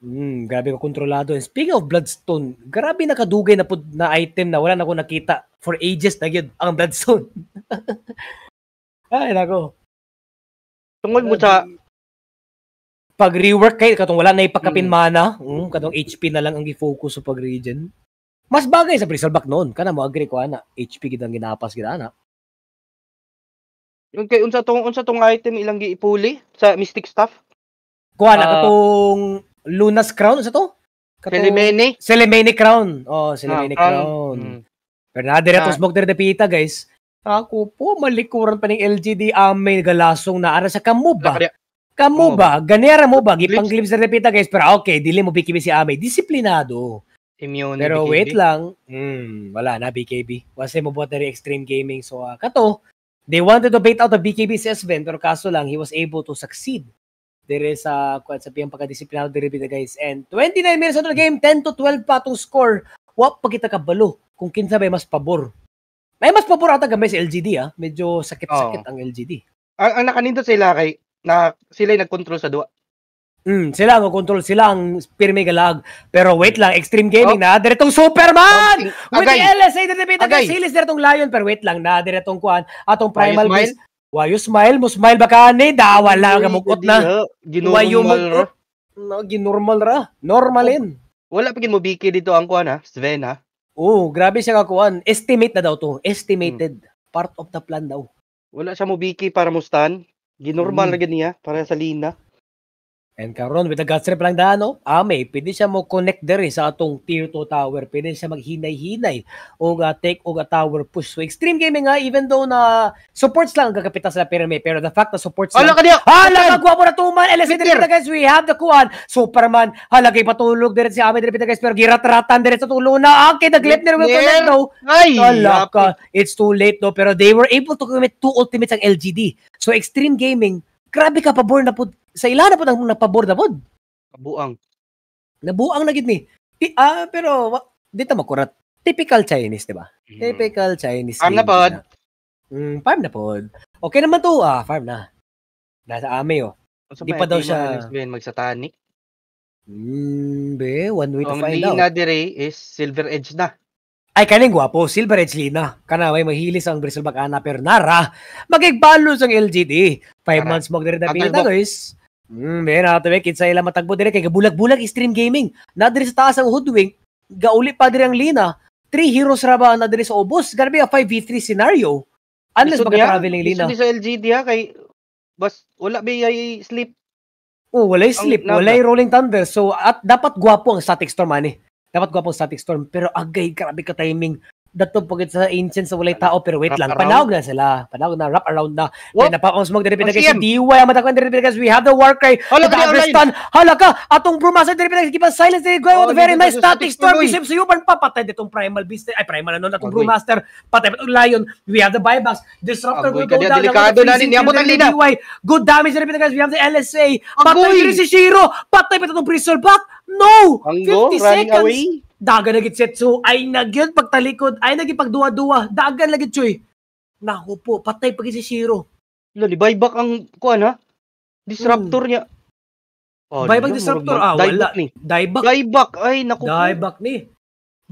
Mm, grabe ko kontrolado. And speaking of Bloodstone, grabe nakadugay na pud na item na wala na ako nakita for ages na gyud ang Bloodstone. (laughs) ay nako. Tungod mo sa pag rework kay katong wala na ipakapin mm. mana, mm, katong HP na lang ang gi-focus sa pag-regen. Mas bagay sa Brisal back noon. Kana mo agree ko ana. HP gid ang ginapas gid ana. Yung kay unsa tong unsa tong item ilang giipuli sa Mystic Staff? Kuha na uh, ah. katong Lunas Crown sa to? Katong Selimene. Selimene Crown. Oh, Selimene ah, ah, Crown. Mm. Pero na dire to ah. smoke dire depita guys. Ako po, malikuran pa ng LGD amay galasong na ara sa kamo ba? Kamo ba? Ganera mo ba? Gipang glimpse na repita guys. Pero okay, dili mo bikimi si amay. Disiplinado. Immune Pero BKB? wait lang, mm, wala na BKB. Once mo mabuhat na rin Extreme Gaming. So, uh, kato, they wanted to bait out the BKB si Sven, pero kaso lang, he was able to succeed dire sa, kuwan sa piyang pagkadisiplinado dire bida guys. And 29 minutes into the game, 10 to 12 pa itong score. Wap, pagkita kabalo kung kinsa may mas pabor. May mas pabor ata gamay sa si LGD ah. Medyo sakit-sakit oh. ang LGD. Ang, ang nakaninto sila kay na sila nag-control sa duwa. Mm, sila, control sila, ang pirmi galag. Pero wait lang, Extreme Gaming oh. oh na, diretong Superman! Okay. With Agay. the LSA, diretong okay. Silis, diretong Lion, pero wait lang na, diretong Kuan, atong Primal Beast. Why you smile? Mo smile ba ka ni? Dawa lang, gamukot na. Why you mukot? Oh, no, ginormal ra. Normalin. Oh, wala pa mo biki dito ang kuan ha, Sven ha. oh, grabe siya kuan. Estimate na daw to. Estimated. Hmm. Part of the plan daw. Wala siya mo biki para mustan. Ginormal hmm. ra niya para sa Lina. And karon with the Godstrip lang daano, ame, pwede siya mo connect diri sa atong tier 2 tower, pwede siya maghinay-hinay o uh, ah, take o uh, ah, tower push. So extreme gaming nga ah, even though na supports lang ang gagapita sila pero may pero the fact na supports Hala, lang. Hala, kagwa mo na tuman. LSA diri pita guys, we have the kuan. Superman, halagay patulog diri si ame diri pita guys, pero giratratan diri sa tulo na. Okay, the glitch will connect though. Ay, hala ka. It's too late though pero they were able to commit two ultimates ang LGD. So extreme gaming, grabe ka pa born na pud sa ilana po nang napabor na pod. Nabuang. Nabuang na gid ni. Ti, ah, pero wa, di ta makurat. Typical Chinese, di ba? Mm. Typical Chinese. Farm na pod. Na. Mm, farm na pod. Okay naman to, ah, farm na. Nasa ame oh. di pa daw siya ben magsatanic. Hmm, be, one way to find out. Ang Lina dire is Silver Edge na. Ay, kaning gwapo, Silver Edge Lina. Kanaway mahilis ang Bristleback Ana nara, Magigbalo sang LGD. Five Para. months magdire na pinita, guys. Mm, may nakatabi, kinsa ilang matagpo dire kay gabulag-bulag stream gaming. Na Nadiri sa taas ang hoodwing, gauli pa dire ang Lina. Three heroes ra ba na dire sa obos? Garbi a 5v3 scenario. Unless so, magka-traveling Lina. Isu so, sa LGD ha kay bas wala ba sleep. Oh, wala sleep, wala rolling thunder. So at dapat gwapo ang static storm ani. Dapat gwapo ang static storm pero agay grabe ka timing datog pagit sa ancient sa walay tao pero wait wrap lang around. na sila panawag na wrap around na well, kaya napakong smog diri pinagay oh, si DIY ang matakon diri pinagay we have the war cry hala ka understand hala atong brumasa diri pinagay gipa silence diri go oh, with very nice static storm we save suyuban papatay ditong primal beast ay primal ano natong brumaster patay patong lion we have the buybacks disruptor will go down delikado na ni niabot ang lina good damage diri pinagay we have the LSA patay diri si Shiro patay patay tong prison back no 50 seconds Dagan lagi gitsetsu, ay nagyod pagtalikod, ay nagi pagduwa duwa dagan lagi tsoy. Naku po, patay pag si Shiro. Lali, buyback ang, kuan ha? Disruptor hmm. niya. Oh, buyback disruptor, ah, die wala. Ni. Dieback. Dieback, ay naku po. Dieback ni.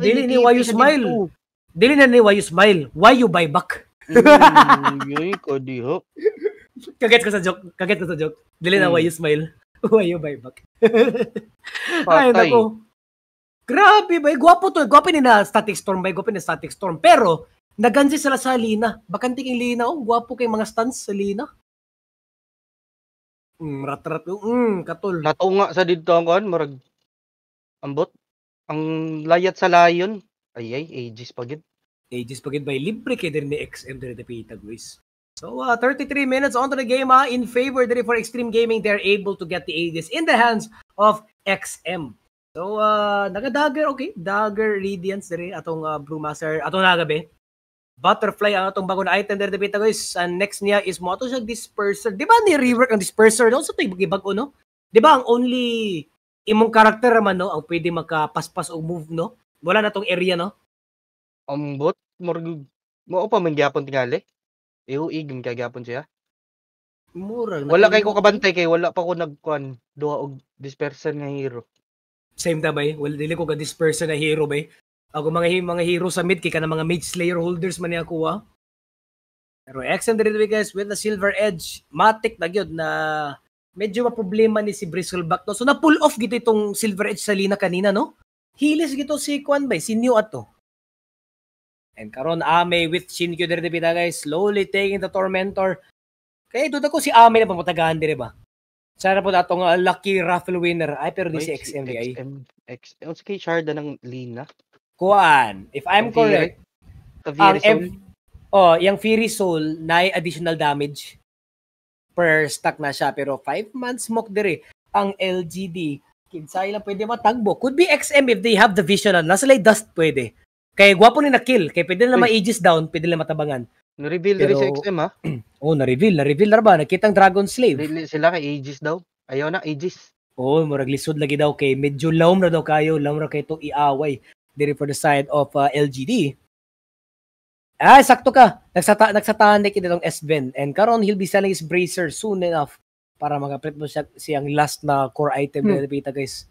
Dili ni why you smile. Dili na ni why you smile. Why you buyback? mm, yoy, (laughs) kadihap. Kaget ka sa joke. Kaget ka sa joke. Dili na hmm. why you smile. Why you buyback? ay, naku. Grabe ba? Gwapo to. Gwapo ni na Static Storm ba? Gwapo ni Static Storm. Pero, nagansi sila sa Lina. Bakante kay Lina. Oh, gwapo kay mga stunts sa Lina. Mm, rat-rat. Mm, katol. Natunga sa dito ang kuhan. Marag. Ambot. Ang layat sa layon. Ay, ay. Ages pa gid. Ages pa By libre kay din ni XM din na Pitagwis. So, uh, 33 minutes onto the game ha. In favor din for Extreme Gaming, they're able to get the ages in the hands of XM. So, uh, ah, naga-dagger, okay. Dagger, Radiance dere atong uh, Brewmaster, atong nagabi. Butterfly ang atong bagong item dere debita guys. And next niya is mo ato siya Disperser. Di ba ni rework ang Disperser no? Sa so, bag-o oh, no? Di ba ang only imong karakter man no ang pwede makapaspas og move no? Wala na tong area no? Ang um, bot more mo pa man gyapon tingali. Iuig man kagapon siya. Mura. Wala kay ko kabantay kay wala pa ko nagkuan duha og disperser nga hero. Same ta bay. Well, dili ko ka this person na hero bay. Ako mga mga hero sa mid kay kana mga mage slayer holders man niya kuha. Pero Exxon guys with the silver edge, matik na gyud na medyo ma problema ni si Bristleback no. So na pull off gito itong silver edge sa Lina kanina no. Hilis gito si Kwan bay, si New ato. And karon Ame with Shinkyu dere guys, slowly taking the tormentor. Kaya duda ko si Ame na pamutagahan dire ba? Sana po datong uh, ah, lucky raffle winner ay pero di si XM di ay. XM X oh, si kay ng Lina. Kuan, if I'm correct, ang F- oh, yung Fury Soul na additional damage per stack na siya pero 5 months smoke dere. Eh. ang LGD kinsay lang pwede matagbo could be XM if they have the vision on. nasa lay dust pwede kay gwapo ni na kill kay pwede na ma-aegis down pwede na matabangan na-reveal Pero, na sa XM ha? Oo, oh, na-reveal. Na-reveal na ba? Nakita ang Dragon Slave. Reveal sila kay Aegis daw. Ayaw na, Aegis. Oo, oh, murag lisod lagi daw kay medyo lawm na daw kayo. Lawm na kayo itong iaway. Diri for the side of uh, LGD. Ah, sakto ka. Nagsata nagsatahan na kita ng S-Ven. And karon he'll be selling his bracer soon enough para makapit mo siya, siyang last na core item hmm. na napita, guys.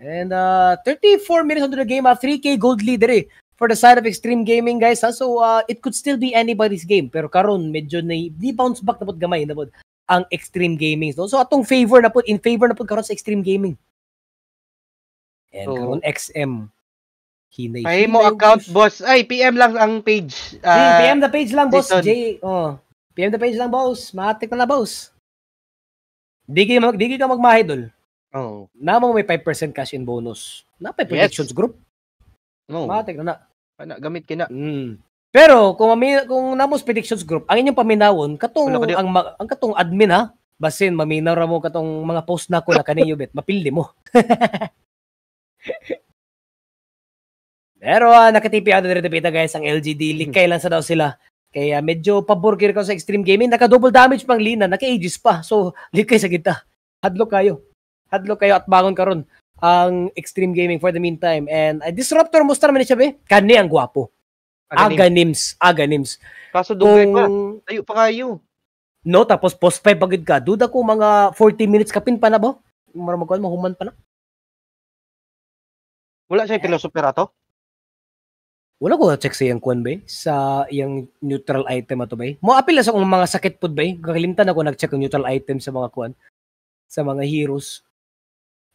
And uh, ah, 34 minutes onto the game, uh, ah. 3K gold leader eh for the side of extreme gaming guys ha? so uh, it could still be anybody's game pero karon medyo na di bounce back na pod gamay na pod ang extreme gaming no? so atong favor na pod in favor na pod karon sa extreme gaming and so, karon XM hinay Ay mo account boss ay PM lang ang page uh, ah, PM the page lang boss J oh PM the page lang boss matik na na boss Digi mag digi ka magmahidol. Oh. Namo may 5% cash in bonus. Na pa yes. predictions group. No. Oh. Matik na na. Ana, gamit kina. Mm. Pero kung mami, kung namos predictions group, ang inyong paminawon katong ano ang ma, ang katong admin ha, basin maminaw ra mo katong mga post na ko na kaninyo bet, mapildi mo. (laughs) Pero uh, nakatipi ako dito pita guys, ang LGD hmm. likay lang sa daw sila. Kaya medyo pabor ko sa extreme gaming. Naka-double damage pang Lina, naka-ages pa. So, likay sa kita. Hadlo kayo. Hadlo kayo at bangon karon ang Extreme Gaming for the meantime. And uh, Disruptor, musta naman siya, be? Kani ang gwapo. Aganims. Aganims. Kaso dugay pa. Tayo pa kayo. No, tapos post 5 bagid ka. Duda ko mga 40 minutes kapin pa na ba? Maramagkuhan, mahuman pa na. Wala siya philosopher ato? Wala ko check sa iyang kuan ba? Sa iyang neutral item ato ba? Mo apil sa mga sakit pud ba? Kakalimtan ako nag-check ng neutral item sa mga kuan sa mga heroes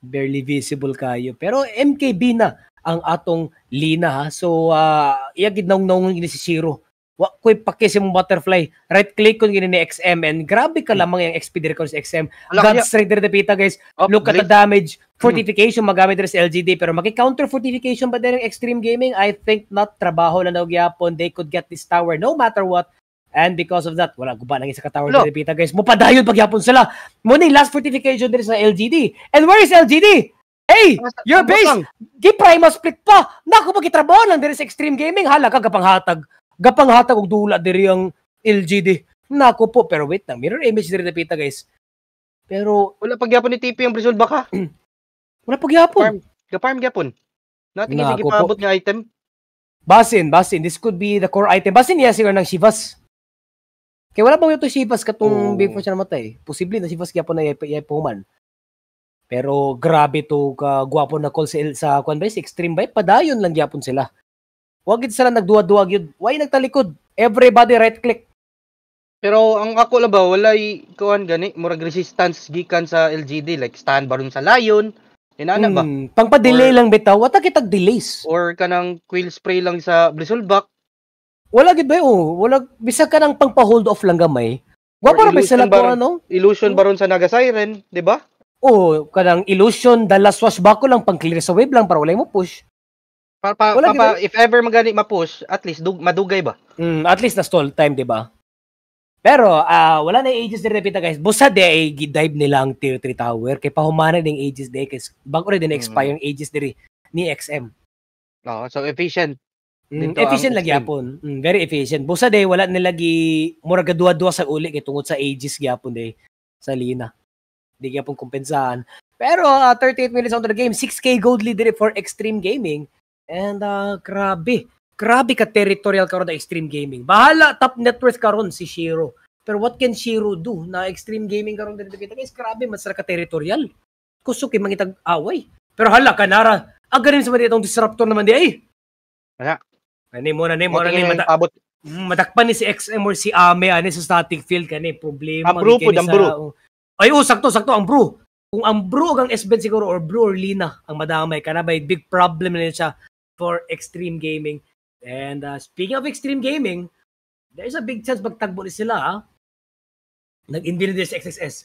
barely visible kayo. Pero MKB na ang atong lina ha. So uh, ah, iagid naong naong ini si Zero. Wa koy pakis yung butterfly. Right click kun gini ni XM and grabe ka lamang yung XP dire ko sa XM. God straight the pita guys. Oh, Look at the damage. Mm. Fortification hmm. magamit dire sa LGD pero magi counter fortification ba dire yung Extreme Gaming? I think not trabaho na daw gyapon. They could get this tower no matter what And because of that, wala guba nang isa ka tower no. Pilipita, guys. Mupadayon pagyapon sila. Muna last fortification din sa LGD. And where is LGD? Hey, your base, giprima split pa. Naku, magitrabaho lang diri sa extreme gaming. Hala hatag. Gapang hatag og dula diri ang LGD. Naku po, pero wait lang. Mirror image diri na pita, guys. Pero... Wala pagyapon ni TP ang Brisol baka. (clears throat) wala pagyapon. Gaparm gyapon. Nating isa gipabot nga item. Basin, basin. This could be the core item. Basin, yes, sila ng Shivas. Kaya wala pa mo to sifas katong oh. before siya namatay. Posible na sifas kaya po na yapuman. Pero grabe to ka gwapo na call sa sa kwan ba extreme ba padayon lang gyapon sila. Wag gid sila nagduwa-duwa gyud. Why nagtalikod? Everybody right click. Pero ang ako la ba walay kuan gani murag resistance gikan sa LGD like stand baron sa Lion, layon. Inana ba? Hmm, pangpa-delay lang bitaw. Wata kitag delays. Or kanang quill spray lang sa Blizzleback wala gid ba oh, wala bisag ka nang pang hold off lang gamay. Wa para may sala ko ano? Illusion baron sa naga siren, di ba? Oh, kanang illusion dalas wash ba lang pang clear sa wave lang para wala mo push. Para pa, wala pa, if ever magani ma-push, at least dug, madugay ba? Mm, at least na stall time, di ba? Pero uh, wala na ages dire repita guys. Busa de ay dive nila ang tier 3 tower kay pahumana ding ages de kay bago na din expire yung ages dire mm. ni XM. Oh, so efficient Mm, efficient lagi yapon. Mm, very efficient. Busa day wala nila gi murag duwa-duwa sa uli kay tungod sa ages gyapon day sa Lina. Di gyapon kumpensahan. Pero uh, ah, 38 minutes on the game, 6k gold lead for Extreme Gaming. And uh, grabe. Grabe ka territorial karon na Extreme Gaming. Bahala top net worth karon si Shiro. Pero what can Shiro do na Extreme Gaming karon dito kita guys? Grabe mas ka territorial. Kuso kay mangitag away. Pero hala kanara, agarin sa mga itong disruptor naman di ay. Wala. Ani mo na ni mo na ni mata abot mm, matakpan ni si XM or si Ame ani sa static field kani problema ang ah, bro pud ang bro oh, ay oh sakto sakto ang bro kung ang bro ang s siguro or bro or Lina ang madamay kana by big problem na siya for extreme gaming and uh, speaking of extreme gaming there's a big chance magtagbo ni sila ha? Ah. nag-indie na si XXS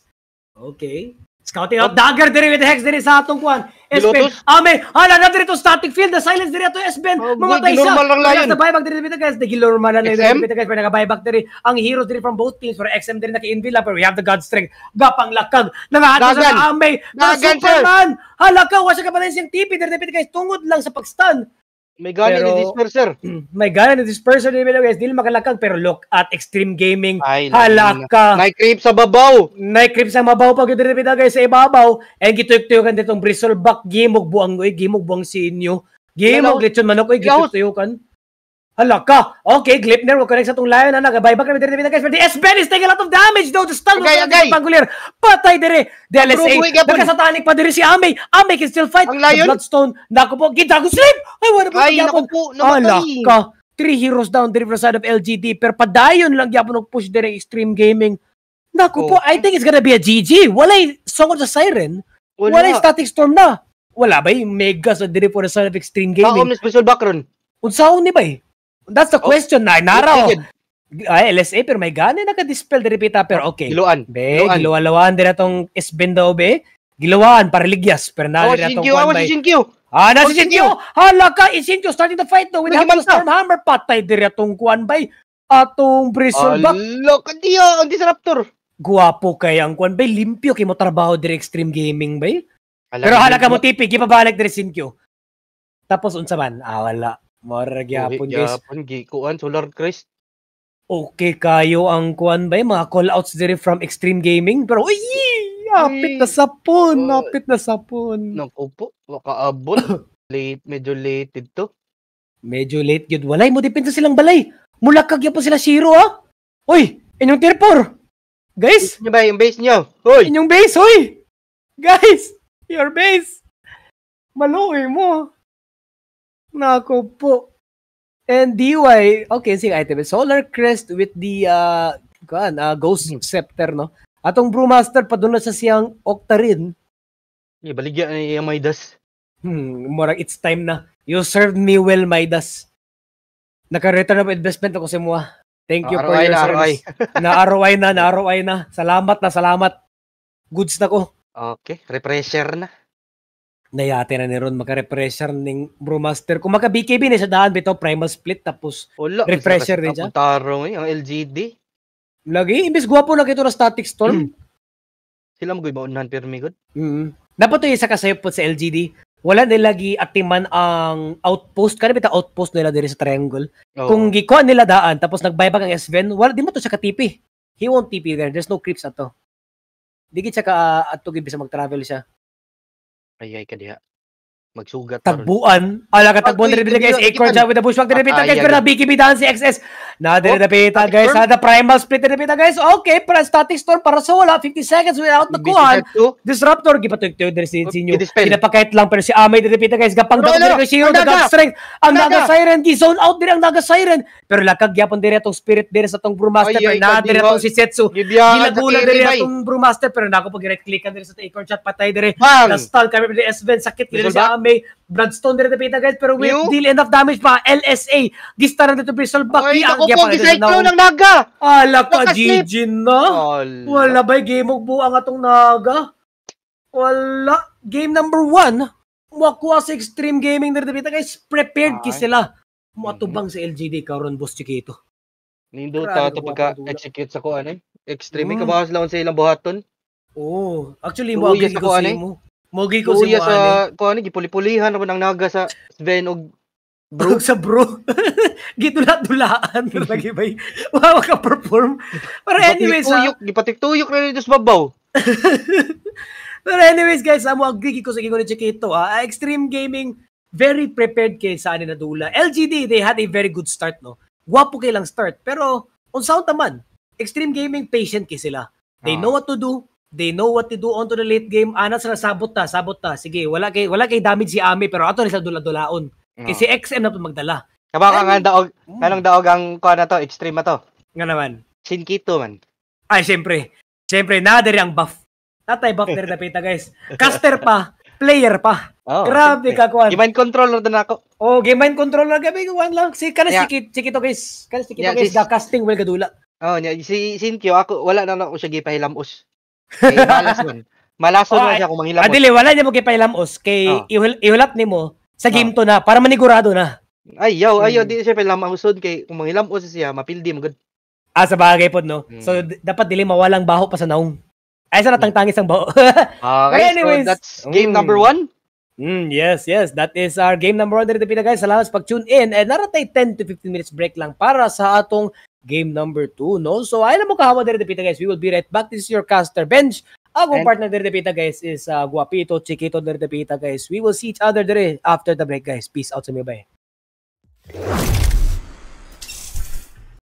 okay Scouting out. Dagger diri with Hex diri sa atong kuan. Espen. pen Ame, hala na diri to static field. The silence diri ato S-Pen. Oh, Mamatay siya. Normal lang layon. Sa buyback diri bitaw guys. Nagilormal na diri bitaw guys. Pero nagabuyback diri. Ang heroes diri from both teams. Pero XM diri naki-invilla. Pero we have the God strength. Gapang lakag. Nangahato sa Ame. Dagan, Superman. Hala ka. Wasa ka pa na siyang TP diri bitaw guys. Tungod lang sa pag-stun may gana pero, ni disperser. (clears throat) May gana ni disperser din nila guys. Dili makalakag pero look at Extreme Gaming. Ay, halaka. May creep sa babaw. May creep sa mabaw pa gid pita guys sa ibabaw. And gituyok tuyokan ditong Bristol back gimog buang oy gimog buang sinyo. inyo. Gimog lechon manok oy gituyok-tuyukan. Hala ka! Okay, Glipner will connect sa itong layo na nagabay back na dito na guys. the S-Ben is taking a lot of damage though. Just stun okay, okay. Pangulir. Patay dire. Eh. DLSA. Nagkasatanik pa dire si Amey. Amey can still fight. Ang layon. Bloodstone. Naku po. Gintago sleep! Ay, wala ba Ay, naku po. Hala ka. Three heroes down dire from side of LGD. Pero padayon lang yapon nag-push dire Extreme Gaming. Naku po. Oh. I think it's gonna be a GG. Walay song of the siren. Wala. Walay static storm na. Wala ba yung mega sa dire for the side of Extreme Gaming? Paom na special background. Unsaon ni ba eh? That's the oh, question na naraw. Ay, LSA, pero may gani naka-dispel na ripita, ah, pero oh, okay. Giluan. Be, giluan. Giluan-lawan din atong Esbenda be. Giluan, para ligyas. Pero na rin atong one by... Shinkyo. Ah, na oh, si Shinkyo! Hala ka, Isinkyo starting the fight though with Hammer Storm Hammer. Patay din atong kuan by atong Bristleback. Alo, kadiyo, ang disruptor. Guwapo kay ang one bay. Limpyo kay mo trabaho din Extreme Gaming bay. Pero hala ka mo tipig, ipabalik din Isinkyo. Tapos unsa man, ah, wala. Mara gyapon guys. Gyapon gikuan Lord Crest. Okay kayo ang kuan ba mga call outs dire from Extreme Gaming pero uy apit na sapon, oh, apit na sapon. Naku po, wakaabol. (coughs) late, medyo late dito. Medyo late gyud. Walay mo depende silang balay. Mula kagya po sila zero ha. Ah. Uy, inyong tier 4. Guys, Inyong ba yung base nyo? Hoy. Inyong base, hoy. Guys, your base. Maluoy mo. Nako po. And DY, okay, sing item is Solar Crest with the uh, kan, uh, Ghost hmm. Scepter, no? Atong Brewmaster, paduna sa siyang Octarin. Ibaligya na iya, Midas. Hmm, murag it's time na. You served me well, Midas. Naka-return of investment ako sa mua. Thank you na, for ah, your na, service. na ROI na, na ROI na. Salamat na, salamat. Goods na ko. Okay, refresher na nayate na ni Ron magka-refresher ning Brewmaster. Kung magka BKB ni sa daan bito primal split tapos Ola, refresher din siya. Taro ngayon, ang LGD. Lagi, imbes guwapo na kito na static storm. Mm. Sila mo gawin pirmi good. Mm. Dapat to isa kasayop po sa LGD. Wala nila gi atiman ang outpost. Kani bita outpost nila diri sa triangle. Oh. Kung gikuan nila daan tapos nagbaybag ang Sven, wala di mo to siya katipi. He won't TP there. There's no creeps ato. Digit siya ka uh, at gibisa mag-travel siya. Ay, ay, kadiha. Magsugat. Tagbuan. Ala ah, ka tagbuan dinibitan guys. Acorn job with the bushwhack dinibitan ah, guys. Ah, pero na BKB down oh, si XS. Na dinibitan guys. Sa the primal split dinibitan guys. Okay. Para static storm para sa wala. 50 seconds without the nakuhan. Disruptor. Gipatuig to din si oh, Sinyo. Kinapakait lang pero si Amay dinibitan guys. Gapang daw ano? din si Hero. Naga strength. Ang Naga Siren. zone out din ang Naga Siren. Pero lakagyapon yapon din itong spirit din sa tong Brewmaster. Pero na din itong si Setsu. Gilagula din itong Brewmaster. Pero nako pag right click din sa acorn chat Patay din. Nastal kami din S-Ven. Sakit din si Amay may Bloodstone na repeat agad pero with Yo. deal enough damage pa LSA gista na dito Bristol back Oy, ako po gicyclone ng Naga ala pa GG na wala ba game of buang atong Naga wala game number one makuha sa extreme gaming na repeat guys prepared okay. ki sila muatubang mm-hmm. sa LGD karon boss Chiquito Nindo ta to pagka execute sa ko ano eh? extreme mm. kabawas lang sa ilang buhaton Oh, actually mo so, yes, ako ano Mogi ko si Kuya sa, eh. kuha ni, puli-pulihan naman ang naga sa Sven og bro. sa bro. (laughs) gitula dulaan Lagi ba (laughs) Wow, ka-perform. Pero anyways, tuyok, ah. gipatik tuyok na nito sa babaw. (laughs) Pero anyways guys, amo ah, agree ko sa gingon ni Chiquito. Ah. ah. Extreme Gaming, very prepared kay sa na dula. LGD, they had a very good start, no? Guwapo kay lang start. Pero, on sound naman, Extreme Gaming, patient kay sila. They know what to do. They know what to do onto the late game. Ana ah, sila sabot ta, sabot ta. Sige, wala kay wala kay damage si Ami pero ato ni sa dula-dulaon. No. Kasi XM na magdala. Kabaka ah, nga daog, mm. kanong daog ang kuha na to, extreme na to. Nga naman. Shinkito man. Ay, siyempre. Syempre, nader ang buff. Tatay buff na pita, guys. Caster pa, player pa. Oh, Grabe ka, Kwan. Game mind controller din ako. Oh, game mind controller gabi ko lang. Si kana yeah. si Kito guys. Kana si yeah, guys, si... ga casting well gadula. Oh, niya si Sinkyo ako wala na ako siya gipahilamos. Kay eh, malas Malason (laughs) oh, man siya kung manghilamos. Adili, wala niya mo kay oh. ihul, ni mo sa game oh. to na para manigurado na. Ay, yaw, hmm. di siya pailamos usod kay kung manghilamos siya, mapildi mo. Good. Ah, sa bagay po, no? Hmm. So, d- dapat dili mawalang baho pa sa naong. Ay, sa natangtangis hmm. ang baho. (laughs) okay, anyways. So that's game hmm. number one. Mm, yes, yes. That is our game number one dito pina guys. Salamat pag-tune in. And naratay 10 to 15 minutes break lang para sa atong game number 2, no? So, ayun na mo kahawa dere de pita, guys. We will be right back. This is your caster bench. Ako And... partner dere de pita, guys, is uh, Guapito, Chiquito dere de pita, guys. We will see each other dere after the break, guys. Peace out sa mga bye.